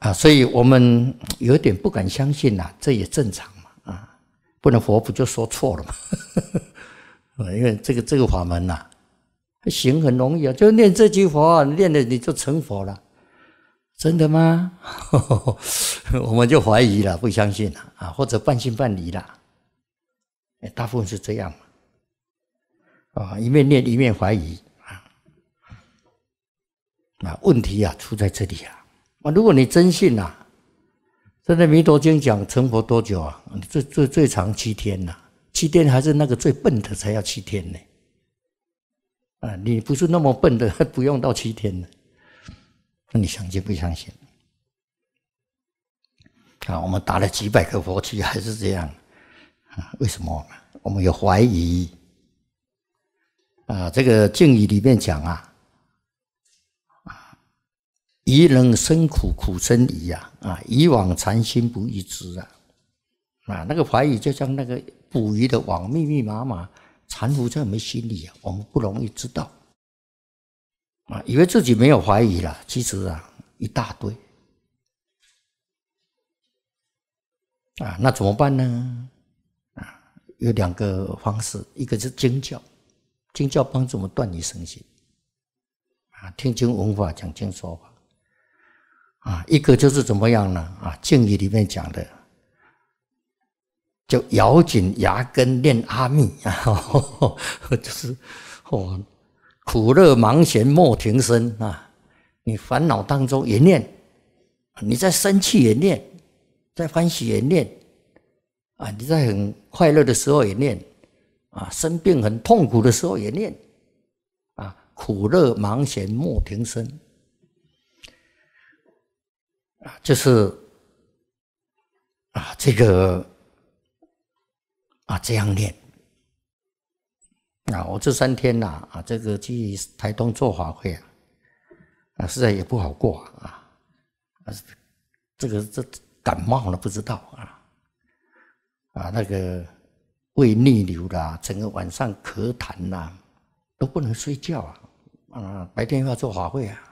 啊，所以我们有点不敢相信呐，这也正常嘛，啊，不能佛不就说错了吗？因为这个这个法门呐，行很容易啊，就念这句佛，念的你就成佛了，真的吗？我们就怀疑了，不相信了啊，或者半信半疑了，哎，大部分是这样嘛，啊，一面念一面怀疑啊，啊，问题啊出在这里啊。如果你真信呐，真的弥陀经讲成佛多久啊？最最最长七天呐，七天还是那个最笨的才要七天呢。啊，你不是那么笨的，不用到七天呢。那你相信不相信啊，我们打了几百个佛七还是这样啊？为什么？我们有怀疑啊。这个敬语里面讲啊。渔人生苦，苦生疑啊！啊，以网缠心，不易知啊！啊，那个怀疑就像那个捕鱼的网，密密麻麻，缠在我们心里啊，我们不容易知道。啊，以为自己没有怀疑了，其实啊，一大堆。啊，那怎么办呢？啊，有两个方式，一个是经教，经教帮助我们断离身心，啊，听经闻法，讲经说法。啊，一个就是怎么样呢？啊，《敬语》里面讲的，就咬紧牙根念阿弥，就是哦，苦乐忙闲莫停身啊！你烦恼当中也念，你在生气也念，在欢喜也念，啊，你在很快乐的时候也念，啊，生病很痛苦的时候也念，啊，苦乐忙闲莫停身。啊，就是啊，这个啊，这样念啊，我这三天呐啊，这个去台东做法会啊，啊，实在也不好过啊，啊，这个这感冒了不知道啊，啊，那个胃逆流啦，整个晚上咳痰呐都不能睡觉啊，啊，白天要做法会啊。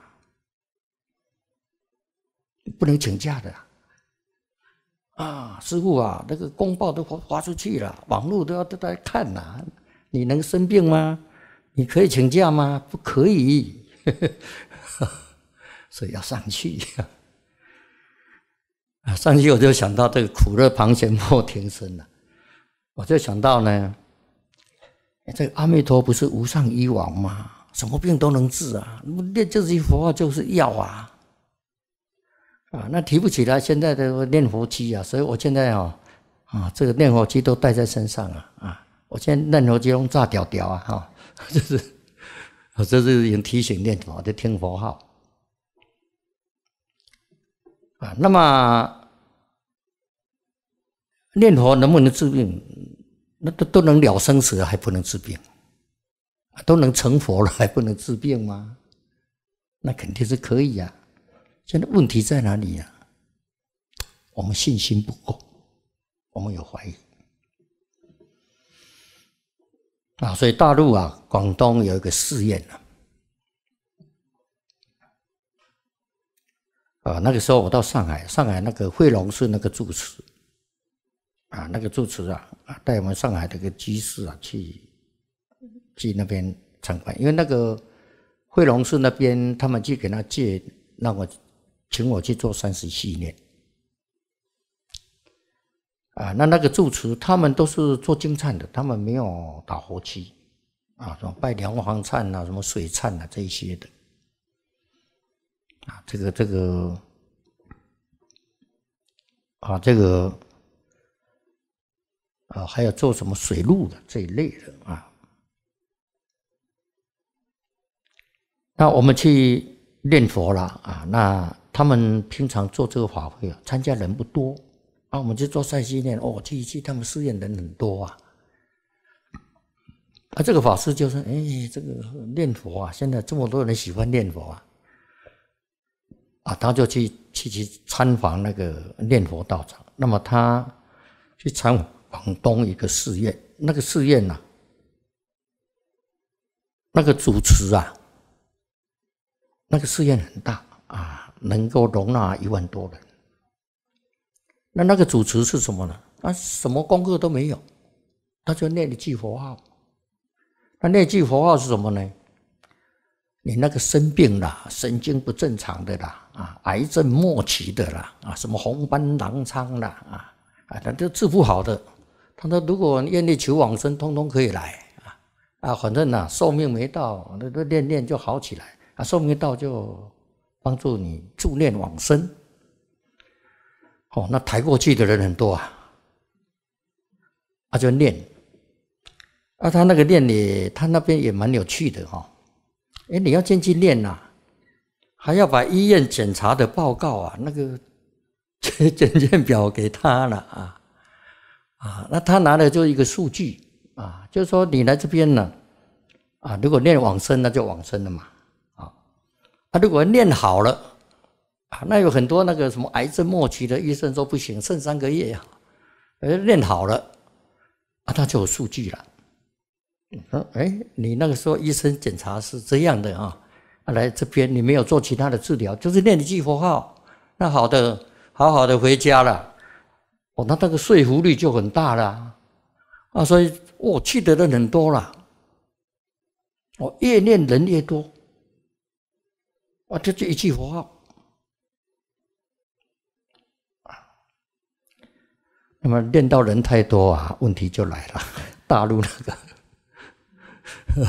不能请假的啊！师傅啊，那个公报都发发出去了，网络都要都在看呐。你能生病吗？你可以请假吗？不可以，所以要上去 啊！上去我就想到这个苦乐旁嫌莫停生了，我就想到呢，这个阿弥陀不是无上医王吗？什么病都能治啊！念这一幅画就是药啊！啊，那提不起来，现在的念佛机啊，所以我现在哦，啊，这个念佛机都带在身上啊，啊，我现在念佛机用炸屌屌啊，哈，这 是，这是经提醒念佛的听佛号。啊，那么念佛能不能治病？那都都能了生死，还不能治病？都能成佛了，还不能治病吗？那肯定是可以呀。现在问题在哪里呀？我们信心不够，我们有怀疑啊，所以大陆啊，广东有一个试验啊，啊，那个时候我到上海，上海那个汇龙寺那个住持啊，那个住持啊，带我们上海的一个居士啊，去去那边参观，因为那个汇龙寺那边，他们去给他借那个。请我去做三十系列啊，那那个住持他们都是做金灿的，他们没有打活期啊，什么拜梁皇忏呐，什么水忏呐这一些的啊，这个这个啊，这个啊，还有做什么水路的这一类的啊，那我们去。念佛了啊！那他们平常做这个法会啊，参加人不多啊，我们就做善心念哦。去去，他们寺院人很多啊。啊，这个法师就说：“哎，这个念佛啊，现在这么多人喜欢念佛啊！”啊，他就去去去参访那个念佛道场。那么他去参访广东一个寺院，那个寺院呐，那个主持啊。那个寺院很大啊，能够容纳一万多人。那那个主持是什么呢？他什么功课都没有，他就念一句佛号。那那句佛号是什么呢？你那个生病了，神经不正常的啦，啊，癌症末期的啦，啊，什么红斑狼疮的啊，啊，他都治不好的。他说：“如果愿意求往生，通通可以来啊啊，反正呐，寿命没到，那都念念就好起来。”啊，寿命到就帮助你助念往生，哦，那抬过去的人很多啊，啊，就念，啊，他那个念你，他那边也蛮有趣的哈。哎，你要进去念呐，还要把医院检查的报告啊，那个 检检验表给他了啊，啊，那他拿的就一个数据啊，就是说你来这边呢，啊，如果念往生，那就往生了嘛。他如果练好了啊，那有很多那个什么癌症末期的医生说不行，剩三个月呀，呃，练好了啊，那就有数据了。嗯，哎，你那个时候医生检查是这样的啊，来这边你没有做其他的治疗，就是念一句佛号，那好的，好好的回家了。哦，那那个说服力就很大了啊，所以我去的人多了，我越练人越多。啊，这就一句话。号。那么练到人太多啊，问题就来了。大陆那个，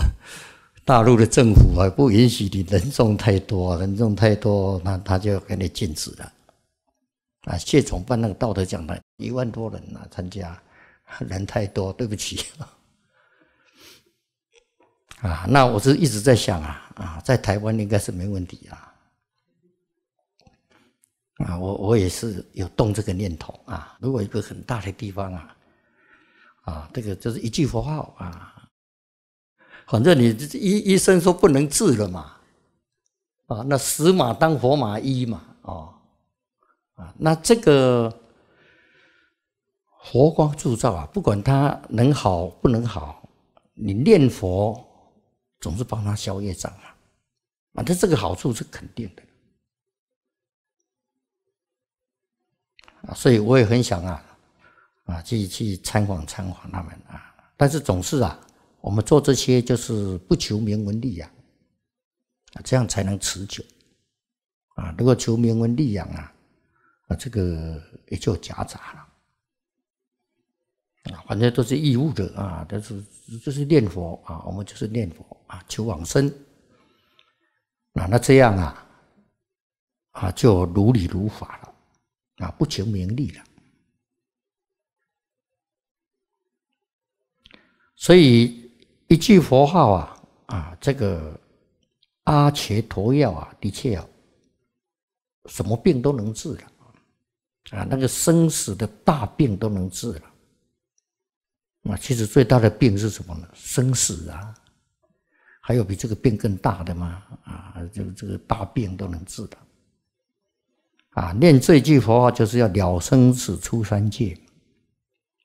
大陆的政府啊，不允许你人众太多，人众太多，那他就给你禁止了。啊，谢总办那个道德奖呢，一万多人啊参加，人太多，对不起。啊，那我是一直在想啊，啊，在台湾应该是没问题啊，啊，我我也是有动这个念头啊。如果一个很大的地方啊，啊，这个就是一句佛号啊，反正你医医生说不能治了嘛，啊，那死马当活马医嘛，哦，啊，那这个佛光铸造啊，不管它能好不能好，你念佛。总是帮他消业障嘛，啊，正这个好处是肯定的，啊，所以我也很想啊，啊，去去参访参访他们啊，但是总是啊，我们做这些就是不求名闻利养，啊，这样才能持久，啊，如果求名闻利养啊，啊，这个也就夹杂了。反正都是义务的啊，都是就是念佛啊，我们就是念佛啊，求往生啊。那这样啊，啊就如理如法了，啊不求名利了。所以一句佛号啊啊，这个阿伽陀药啊，的确啊，什么病都能治了啊那个生死的大病都能治了。那其实最大的病是什么呢？生死啊，还有比这个病更大的吗？啊，这个这个大病都能治的，啊，念这句佛号就是要了生死、出三界，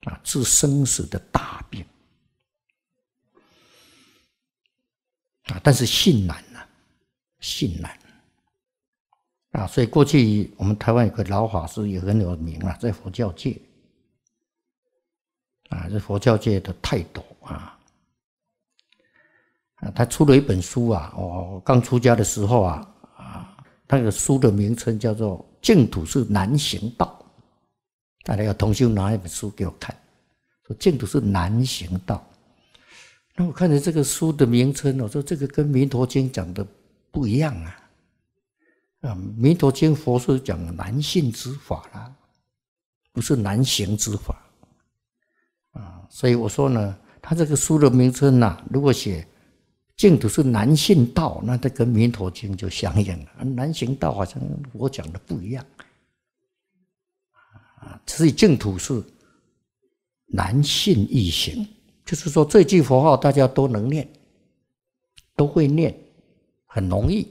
啊，治生死的大病，啊，但是信难啊，信难啊，所以过去我们台湾有个老法师也很有名啊，在佛教界。啊，这佛教界的泰斗啊！啊，他出了一本书啊，我刚出家的时候啊，啊，那个书的名称叫做《净土是难行道》，大家要同修拿一本书给我看，说净土是难行道。那我看着这个书的名称，我说这个跟《弥陀经》讲的不一样啊！啊，《弥陀经》佛是讲难信之法啦，不是难行之法。啊，所以我说呢，他这个书的名称呐，如果写《净土是南信道》，那这个《弥陀经》就相应了。南行道好像我讲的不一样，啊，所以净土是南信易行，就是说这句佛号大家都能念，都会念，很容易，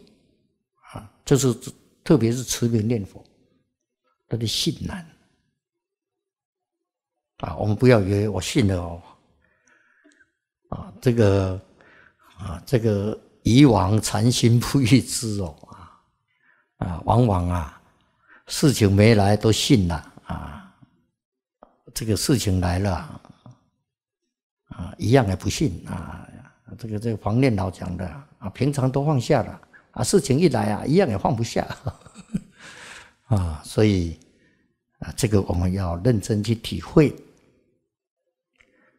啊，这是特别是持名念佛，他的信难。啊，我们不要以为我信了哦，啊，这个啊，这个以往禅心不遇知哦，啊，啊，往往啊，事情没来都信了，啊，这个事情来了，啊，一样也不信啊，这个这个黄念老讲的啊，平常都放下了，啊，事情一来啊，一样也放不下，啊，所以啊，这个我们要认真去体会。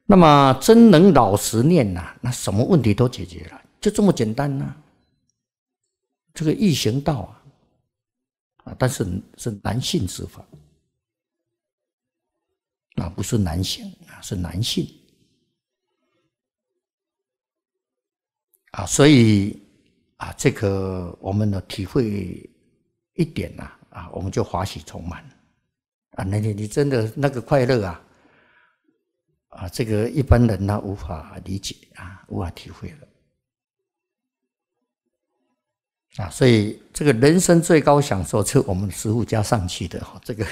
那么真能老实念呐，那什么问题都解决了，就这么简单呢？这个易行道啊，啊，但是是男性之法啊，不是男性啊，是男性啊，所以啊，这个我们呢体会一点呐啊，我们就欢喜充满啊，那你你真的那个快乐啊！啊，这个一般人呢无法理解啊，无法体会了啊。所以，这个人生最高享受，是我们师傅加上去的哈。这个，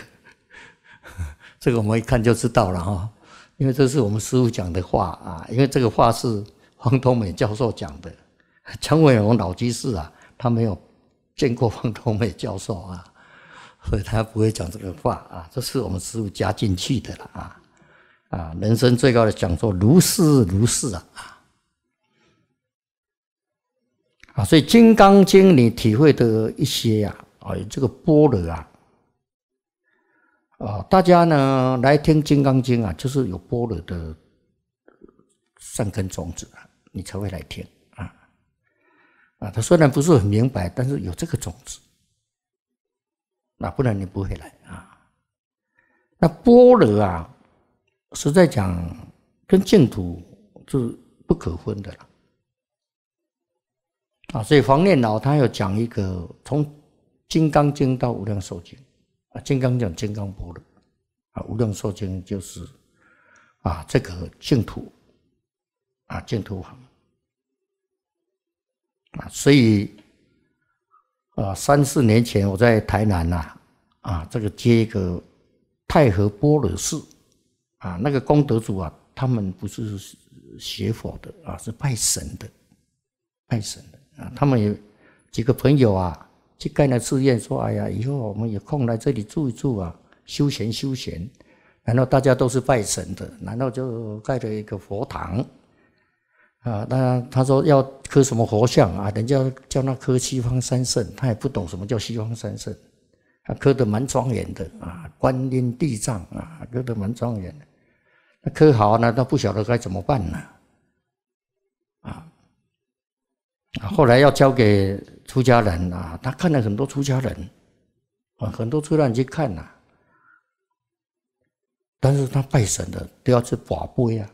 这个我们一看就知道了哈。因为这是我们师傅讲的话啊。因为这个话是黄东美教授讲的。陈伟荣老居士啊，他没有见过黄东美教授啊，所以他不会讲这个话啊。这是我们师傅加进去的了啊。啊，人生最高的讲座，如是如是啊啊！所以《金刚经》你体会的一些呀，啊，这个波罗啊，啊，大家呢来听《金刚经》啊，就是有波罗的善根种子，你才会来听啊啊。他虽然不是很明白，但是有这个种子，那不然你不会来啊。那波罗啊。实在讲，跟净土是不可分的了啊！所以黄念老他有讲一个，从《金刚经》到《无量寿经》啊，《金刚讲金刚波罗》啊，《无量寿经》就是啊，这个净土啊，净土行，啊。所以啊，三四年前我在台南呐啊，这个接一个太和波罗寺。啊，那个功德主啊，他们不是学佛的啊，是拜神的，拜神的啊。他们有几个朋友啊，去盖了寺院，说：“哎呀，以后我们有空来这里住一住啊，休闲休闲。”难道大家都是拜神的？难道就盖了一个佛堂？啊，那他说要刻什么佛像啊？人家叫他刻西方三圣，他也不懂什么叫西方三圣，他刻的蛮庄严的啊，观音、地藏啊，刻的蛮庄严。的。那科豪呢？他不晓得该怎么办呢？啊啊！后来要交给出家人啊，他看了很多出家人啊，很多出家人去看呐。但是他拜神的都要去法会啊，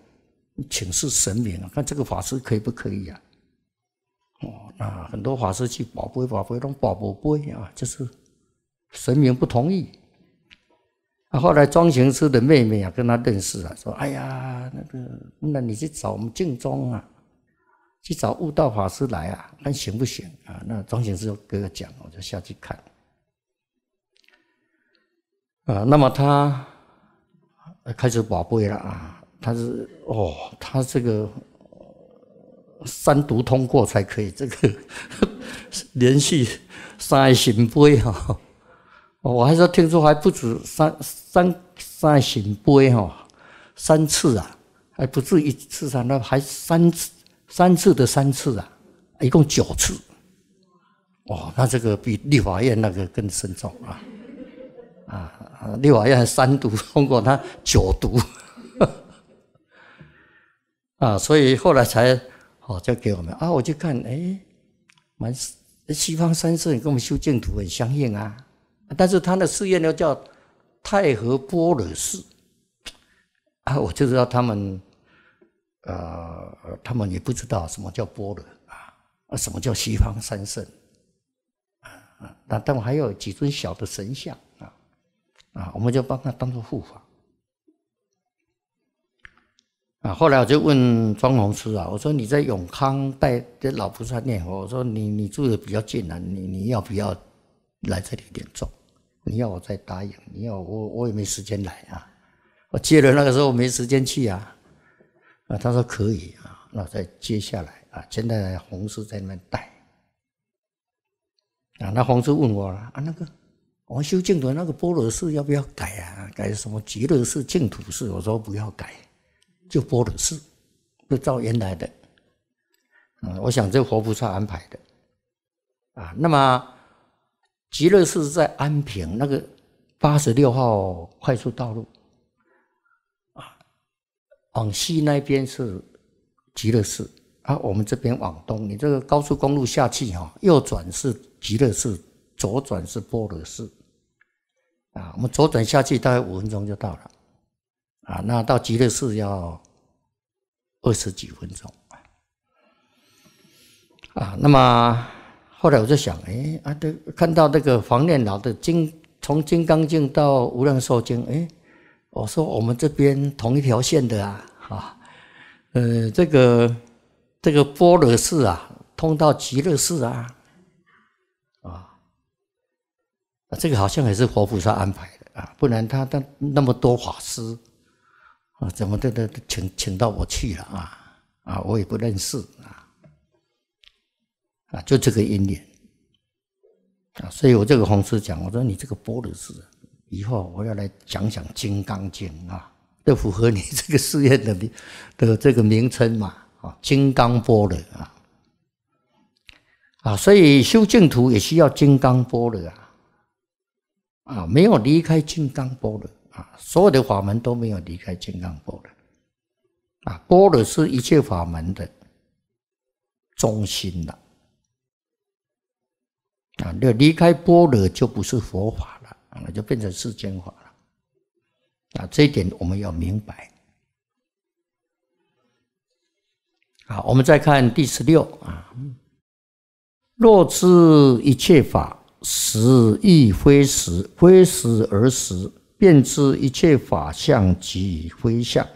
请示神明啊，看这个法师可以不可以啊？哦，那很多法师去法会，法会都法不背啊，就是神明不同意。啊，后来庄行师的妹妹啊，跟他认识了，说：“哎呀，那个，那你去找我们净宗啊，去找悟道法师来啊，看行不行？”啊，那庄行师就跟我讲，我就下去看。啊，那么他开始宝贝了啊，他是哦，他这个三读通过才可以，这个 连续三行杯哈。哦，我还说听说还不止三三三醒杯哈，三次啊，还不止一次三，那还三次三次的三次啊，一共九次。哦，那这个比立法院那个更慎重啊，啊，立法院三读通过，他九读，啊，所以后来才哦，就给我们啊，我就看哎，蛮西方三圣跟我们修净土很相应啊。但是他的寺院呢叫太和波罗寺，啊，我就知道他们，呃，他们也不知道什么叫波罗啊，什么叫西方三圣，啊啊，但但我还有几尊小的神像啊，啊，我们就把它当做护法。啊，后来我就问庄宏师啊，我说你在永康带这老菩萨念佛，我说你你住的比较近啊，你你要不要来这里点咒？你要我再答应？你要我我也没时间来啊！我接人那个时候我没时间去啊！啊，他说可以啊，那再接下来啊，现在红一在那边带啊。那红一问我了啊，那个我们修净土那个波罗寺要不要改啊？改什么极乐寺、净土寺？我说不要改，就波罗寺，就照原来的。嗯，我想这活菩萨安排的啊。那么。极乐寺在安平，那个八十六号快速道路，啊，往西那边是极乐寺啊，我们这边往东，你这个高速公路下去哈，右转是极乐寺，左转是波罗寺，啊，我们左转下去大概五分钟就到了，啊，那到极乐寺要二十几分钟，啊，那么。后来我就想，哎啊，这看到那个黄念老的经，从《金刚经》到《无量寿经》，哎，我说我们这边同一条线的啊，啊，呃，这个这个波罗寺啊，通到极乐寺啊，啊，啊，这个好像也是活菩萨安排的啊，不然他他那么多法师啊，怎么的的请请到我去了啊？啊，我也不认识啊。啊，就这个因缘啊，所以我这个同事讲，我说你这个波罗是，以后我要来讲讲《金刚经》啊，这符合你这个事业的的这个名称嘛啊，金刚波罗啊，啊，所以修净土也需要金刚波罗啊，啊，没有离开金刚波罗啊，所有的法门都没有离开金刚波罗啊，波罗是一切法门的中心呐。啊，那离开波罗，就不是佛法了啊，就变成世间法了。啊，这一点我们要明白。好，我们再看第十六啊。若知一切法实亦非实，非实而实，便知一切法相即非相，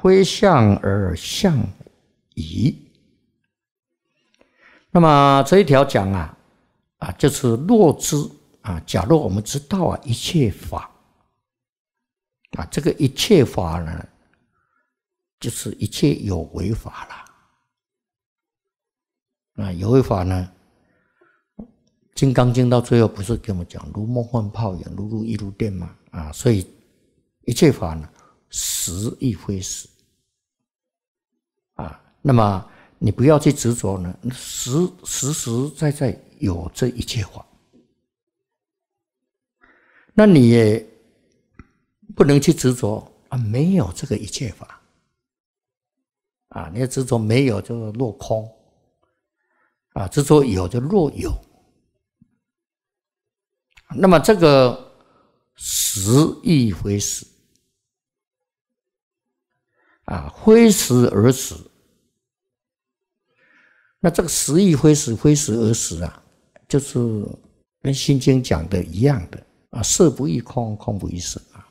非相而相已。那么这一条讲啊。啊，就是若知啊，假若我们知道啊，一切法啊，这个一切法呢，就是一切有为法了。啊，有为法呢，《金刚经》到最后不是给我们讲“如梦幻泡影，如露亦如电”吗？啊，所以一切法呢，实亦非实。啊，那么你不要去执着呢，实实实在在。有这一切法，那你也不能去执着啊！没有这个一切法，啊，你要执着没有就落空，啊，执着有就若有。那么这个时亦非死，啊，非时而死。那这个时亦非时，非时而死啊！就是跟《心经》讲的一样的啊，色不异空，空不异色啊，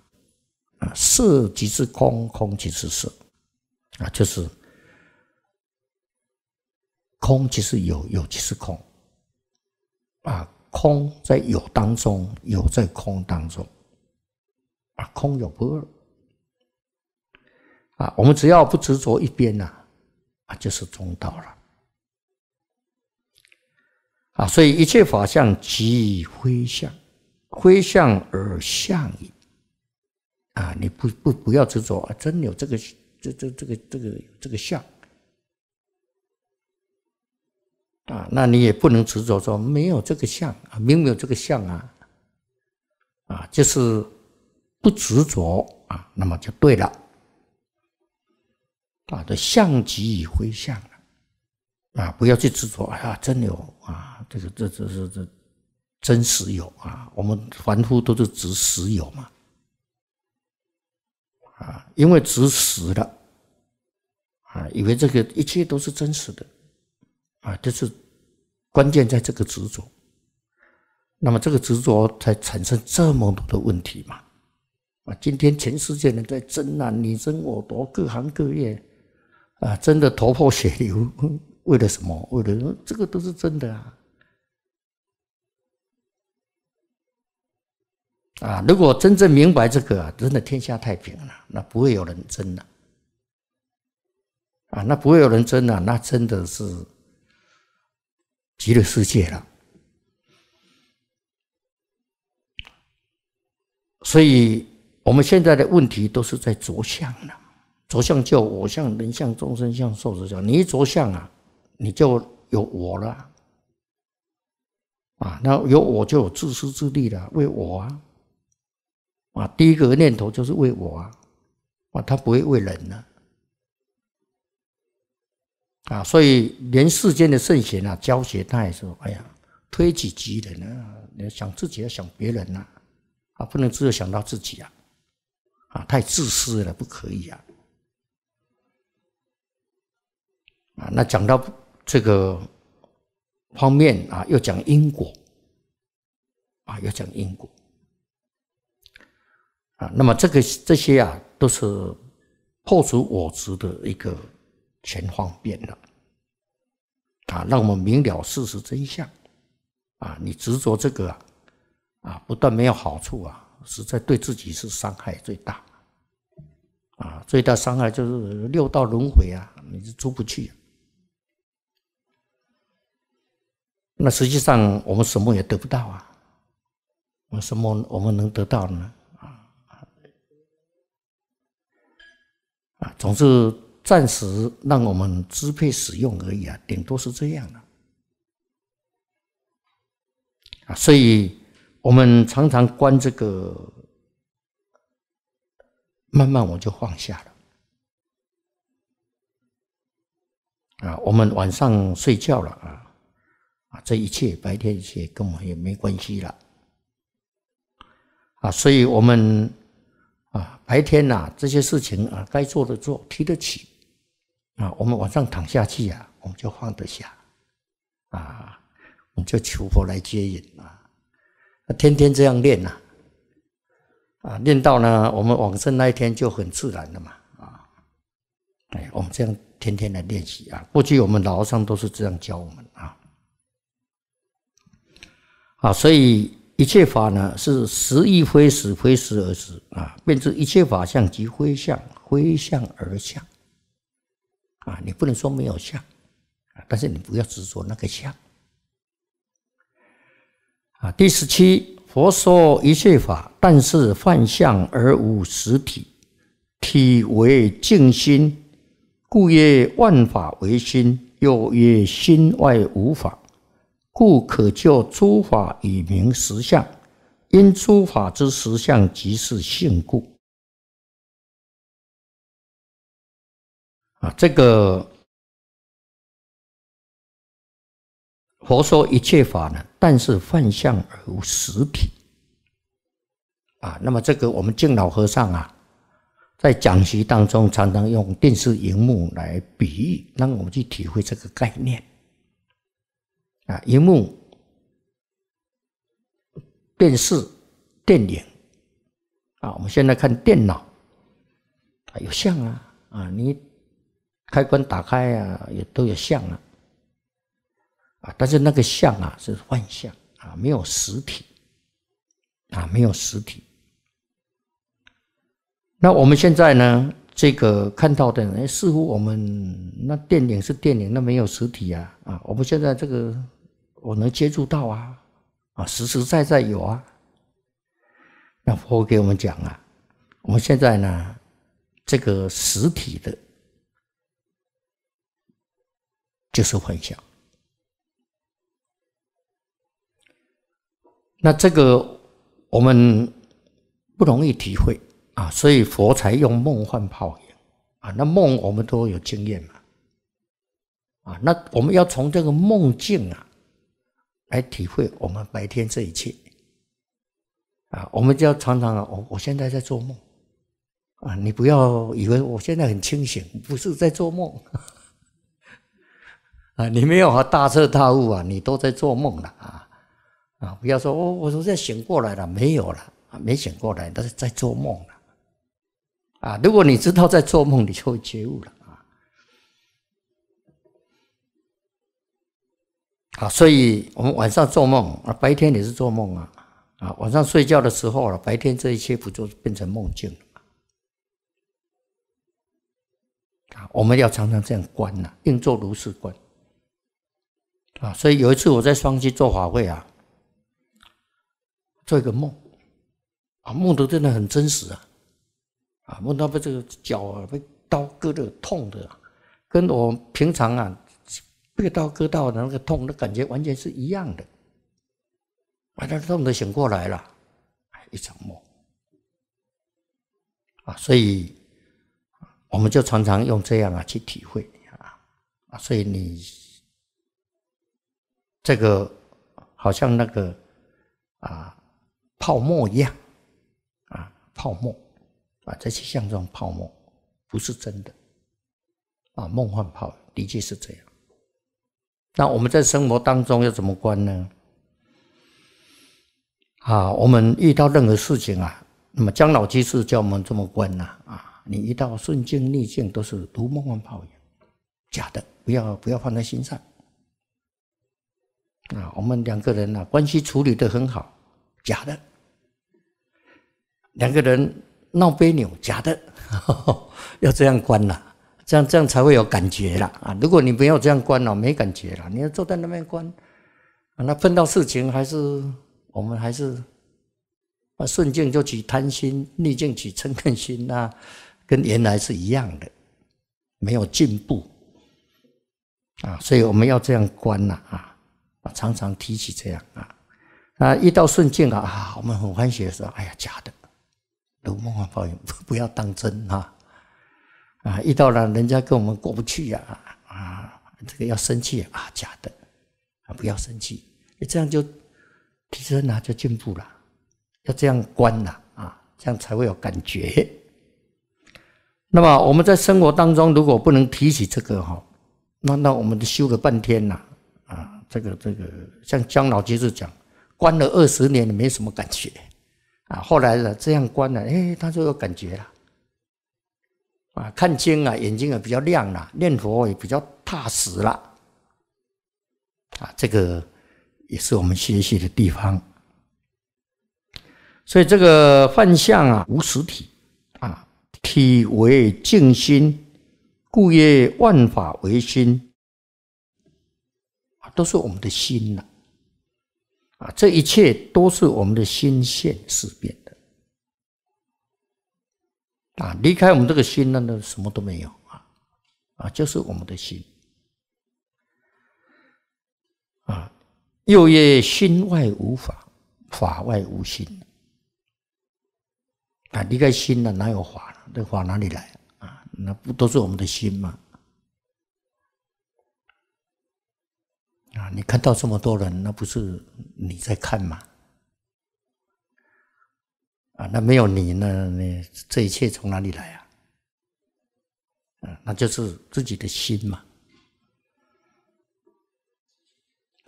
啊，色即是空，空即是色，啊，就是空即是有，有即是空，啊，空在有当中，有在空当中，啊，空有不二，啊，我们只要不执着一边呢，啊，就是中道了。啊，所以一切法相即非相，非相而相也。啊，你不不不要执着啊，真有这个，这这这个这个这个相。啊，那你也不能执着说没有这个相啊，没有这个相啊，啊，就是不执着啊，那么就对了。啊，这相即非相。啊，不要去执着！哎呀，真有啊，这个这这这这真实有啊。我们凡夫都是执实有嘛，啊，因为执实了，啊，以为这个一切都是真实的，啊，这是关键在这个执着。那么这个执着才产生这么多的问题嘛，啊，今天全世界人在争啊，你争我夺，各行各业，啊，争的头破血流。为了什么？为了这个都是真的啊！啊，如果真正明白这个啊，真的天下太平了，那不会有人争了啊！那不会有人争了，那真的是极乐世界了。所以我们现在的问题都是在着相了，着相就我相、人相、众生相、寿者相。你一着相啊！你就有我了，啊，那有我就有自私自利了，为我啊，啊，第一个念头就是为我啊，啊，他不会为人呢、啊，所以连世间的圣贤啊，教学他也说：哎呀，推己及人啊，你要想自己，要想别人呐，啊，不能只有想到自己啊，啊，太自私了，不可以啊，啊，那讲到。这个方面啊，要讲因果，啊，要讲因果啊。那么这个这些啊，都是破除我执的一个全方便的啊，让我们明了事实真相啊。你执着这个啊，不但没有好处啊，实在对自己是伤害最大啊。最大伤害就是六道轮回啊，你是出不去。那实际上我们什么也得不到啊！我们什么我们能得到呢？啊，总之暂时让我们支配使用而已啊，顶多是这样的啊。所以我们常常关这个，慢慢我就放下了啊。我们晚上睡觉了啊。啊，这一切白天切跟我也没关系了。啊，所以，我们啊，白天呐，这些事情啊，该做的做，提得起。啊，我们晚上躺下去呀，我们就放得下。啊，我们就求佛来接引啊。天天这样练呐，啊，练到呢，我们往生那一天就很自然的嘛。啊，哎，我们这样天天来练习啊。过去我们老和尚都是这样教我们。啊，所以一切法呢是时亦非时，非时而时啊，便是一切法相即非相，非相而相啊。你不能说没有相啊，但是你不要执着那个相啊。第十七，佛说一切法，但是幻相而无实体，体为净心，故曰万法为心，又曰心外无法。故可就诸法以明实相，因诸法之实相即是性故。啊，这个佛说一切法呢，但是幻象而无实体。啊，那么这个我们敬老和尚啊，在讲习当中常常用电视荧幕来比喻，让我们去体会这个概念。啊，荧幕、电视、电影，啊，我们现在看电脑，啊，有像啊，啊，你开关打开啊，也都有像啊，啊，但是那个像啊，是幻象啊，没有实体，啊，没有实体。那我们现在呢，这个看到的，似乎我们那电影是电影，那没有实体啊，啊，我们现在这个。我能接触到啊，啊，实实在在有啊。那佛给我们讲啊，我们现在呢，这个实体的，就是幻想。那这个我们不容易体会啊，所以佛才用梦幻泡影啊。那梦我们都有经验嘛，啊，那我们要从这个梦境啊。来体会我们白天这一切啊，我们就要常常啊，我我现在在做梦啊，你不要以为我现在很清醒，不是在做梦 啊，你没有大彻大悟啊，你都在做梦了啊啊，不要说我我说在醒过来了，没有了啊，没醒过来，但是在做梦了啊，如果你知道在做梦，你就会觉悟了。啊，所以我们晚上做梦啊，白天也是做梦啊，啊，晚上睡觉的时候了，白天这一切不就变成梦境了？啊，我们要常常这样观呐，应作如是观。啊，所以有一次我在双溪做法会啊，做一个梦，啊，梦得真的很真实啊，啊，梦到被这个脚啊、被刀割的痛的，跟我平常啊。这个刀割到的那个痛的感觉完全是一样的，把他痛的醒过来了，一场梦啊！所以我们就常常用这样啊去体会啊啊！所以你这个好像那个啊泡沫一样啊泡沫啊，这些像这种泡沫不是真的啊，梦幻泡的确是这样。那我们在生活当中要怎么观呢？啊，我们遇到任何事情啊，那么姜老居士叫我们这么观呐？啊，你遇到顺境逆境都是如梦幻泡影，假的，不要不要放在心上。啊，我们两个人呐，关系处理的很好，假的。两个人闹别扭，假的，要这样观呐。这样这样才会有感觉了啊！如果你没有这样关哦，没感觉了。你要坐在那边关，啊，那碰到事情还是我们还是啊，顺境就起贪心，逆境起嗔恨心啊，跟原来是一样的，没有进步啊！所以我们要这样关呐啊！常常提起这样啊啊，一到顺境了啊，我们很欢喜的时候，哎呀，假的，如梦幻泡影，不要当真啊！啊，遇到了人家跟我们过不去呀，啊，这个要生气啊，假的，啊，不要生气，你这样就提升啊，就进步了，要这样观呐，啊，这样才会有感觉。那么我们在生活当中如果不能提起这个哈，那那我们就修了半天呐，啊，这个这个，像姜老先是讲，观了二十年你没什么感觉，啊，后来呢这样观了，哎，他就有感觉了。啊，看经啊，眼睛啊比较亮了，念佛也比较踏实了。啊，这个也是我们学习的地方。所以这个幻象啊，无实体啊，体为静心，故曰万法唯心啊，都是我们的心呐。啊，这一切都是我们的心现事变。啊！离开我们这个心那那什么都没有啊！啊，就是我们的心啊。又曰：心外无法，法外无心。啊，离开心了，哪有法了？这法哪里来啊？那不都是我们的心吗？啊，你看到这么多人，那不是你在看吗？啊，那没有你呢？你这一切从哪里来啊？啊，那就是自己的心嘛。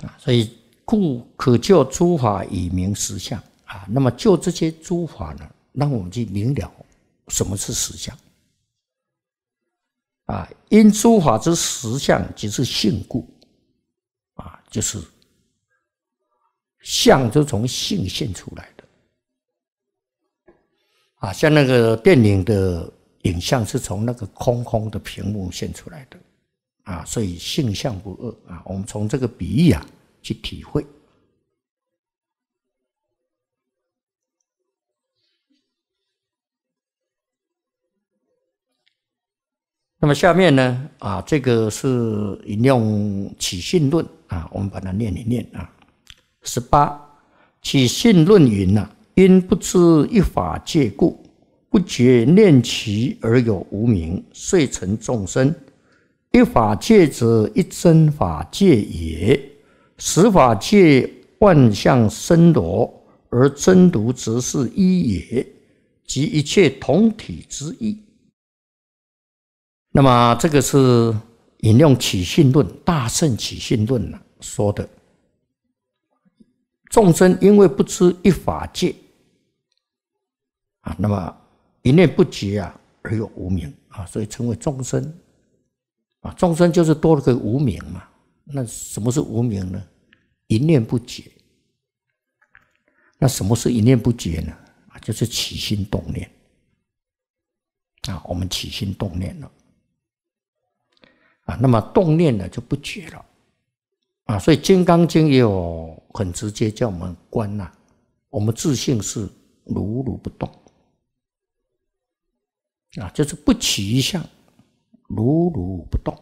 啊，所以故可救诸法以明实相啊。那么就这些诸法呢，那我们就明了什么是实相啊。因诸法之实相即是性故啊，就是相就从性现出来。啊，像那个电影的影像是从那个空空的屏幕现出来的，啊，所以性相不二啊。我们从这个比喻啊去体会。那么下面呢，啊，这个是引用起信论啊，我们把它念一念啊。十八起信论云呐。因不知一法界故，不觉念其而有无名，遂成众生。一法界者，一真法界也。十法界万象森罗，而真如只是一也，即一切同体之意。那么这个是引用《起信论》《大圣起信论》呐说的：众生因为不知一法界。啊，那么一念不绝啊，而有无名啊，所以称为众生啊。众生就是多了个无名嘛。那什么是无名呢？一念不绝。那什么是“一念不绝”呢？啊，就是起心动念啊。我们起心动念了啊，那么动念呢就不绝了啊。所以《金刚经》也有很直接叫我们观啊。我们自性是如如不动。啊，就是不取相，如如不动。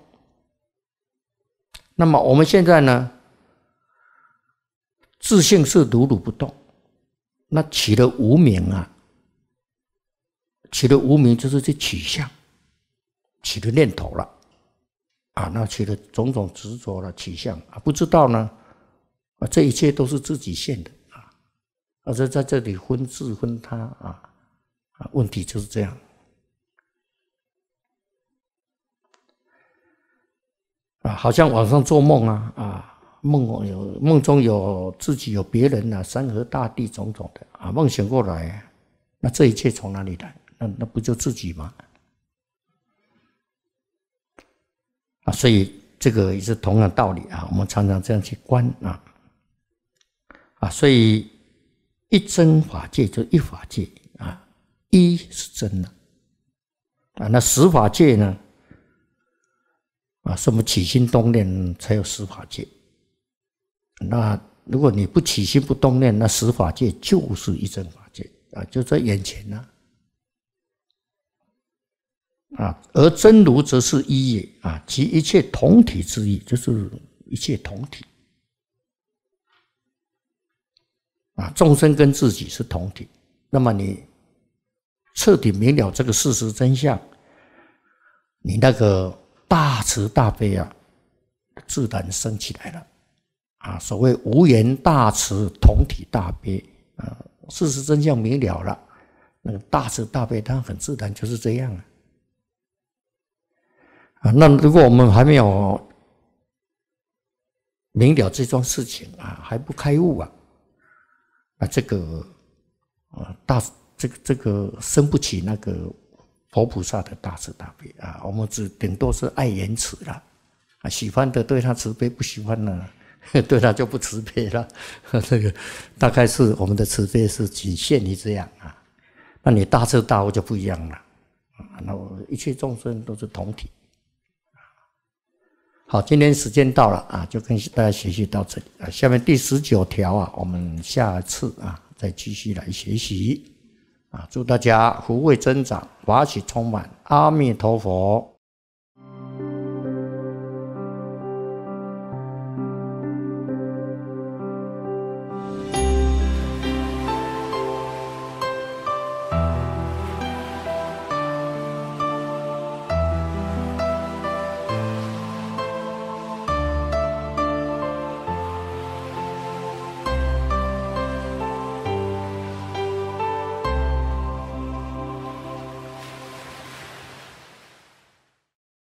那么我们现在呢，自性是如如不动，那起了无名啊，起了无名就是这取相，起了念头了，啊，那起了种种执着了，取相啊，不知道呢，啊，这一切都是自己现的啊，啊，在在这里分自分他啊，啊，问题就是这样。啊，好像晚上做梦啊啊，梦有梦中有自己有别人呐，山河大地种种的啊，梦醒过来，那这一切从哪里来？那那不就自己吗？啊，所以这个也是同样道理啊，我们常常这样去观啊啊，所以一真法界就一法界啊，一是真的啊，那十法界呢？啊，什么起心动念才有十法界？那如果你不起心不动念，那十法界就是一真法界啊，就在眼前呢。啊，而真如则是一也啊，即一切同体之意，就是一切同体。啊，众生跟自己是同体，那么你彻底明了这个事实真相，你那个。大慈大悲啊，自然升起来了啊！所谓无缘大慈，同体大悲啊，事实真相明了了，那个大慈大悲，它很自然就是这样啊。啊，那如果我们还没有明了这桩事情啊，还不开悟啊，啊，这个啊，大这个这个生不起那个。佛菩萨的大慈大悲啊，我们只顶多是爱言辞了，啊，喜欢的对他慈悲，不喜欢的 对他就不慈悲了。这个大概是我们的慈悲是仅限于这样啊。那你大慈大悟就不一样了。那一切众生都是同体。好，今天时间到了啊，就跟大家学习到这里啊。下面第十九条啊，我们下次啊再继续来学习。啊！祝大家福慧增长，法喜充满。阿弥陀佛。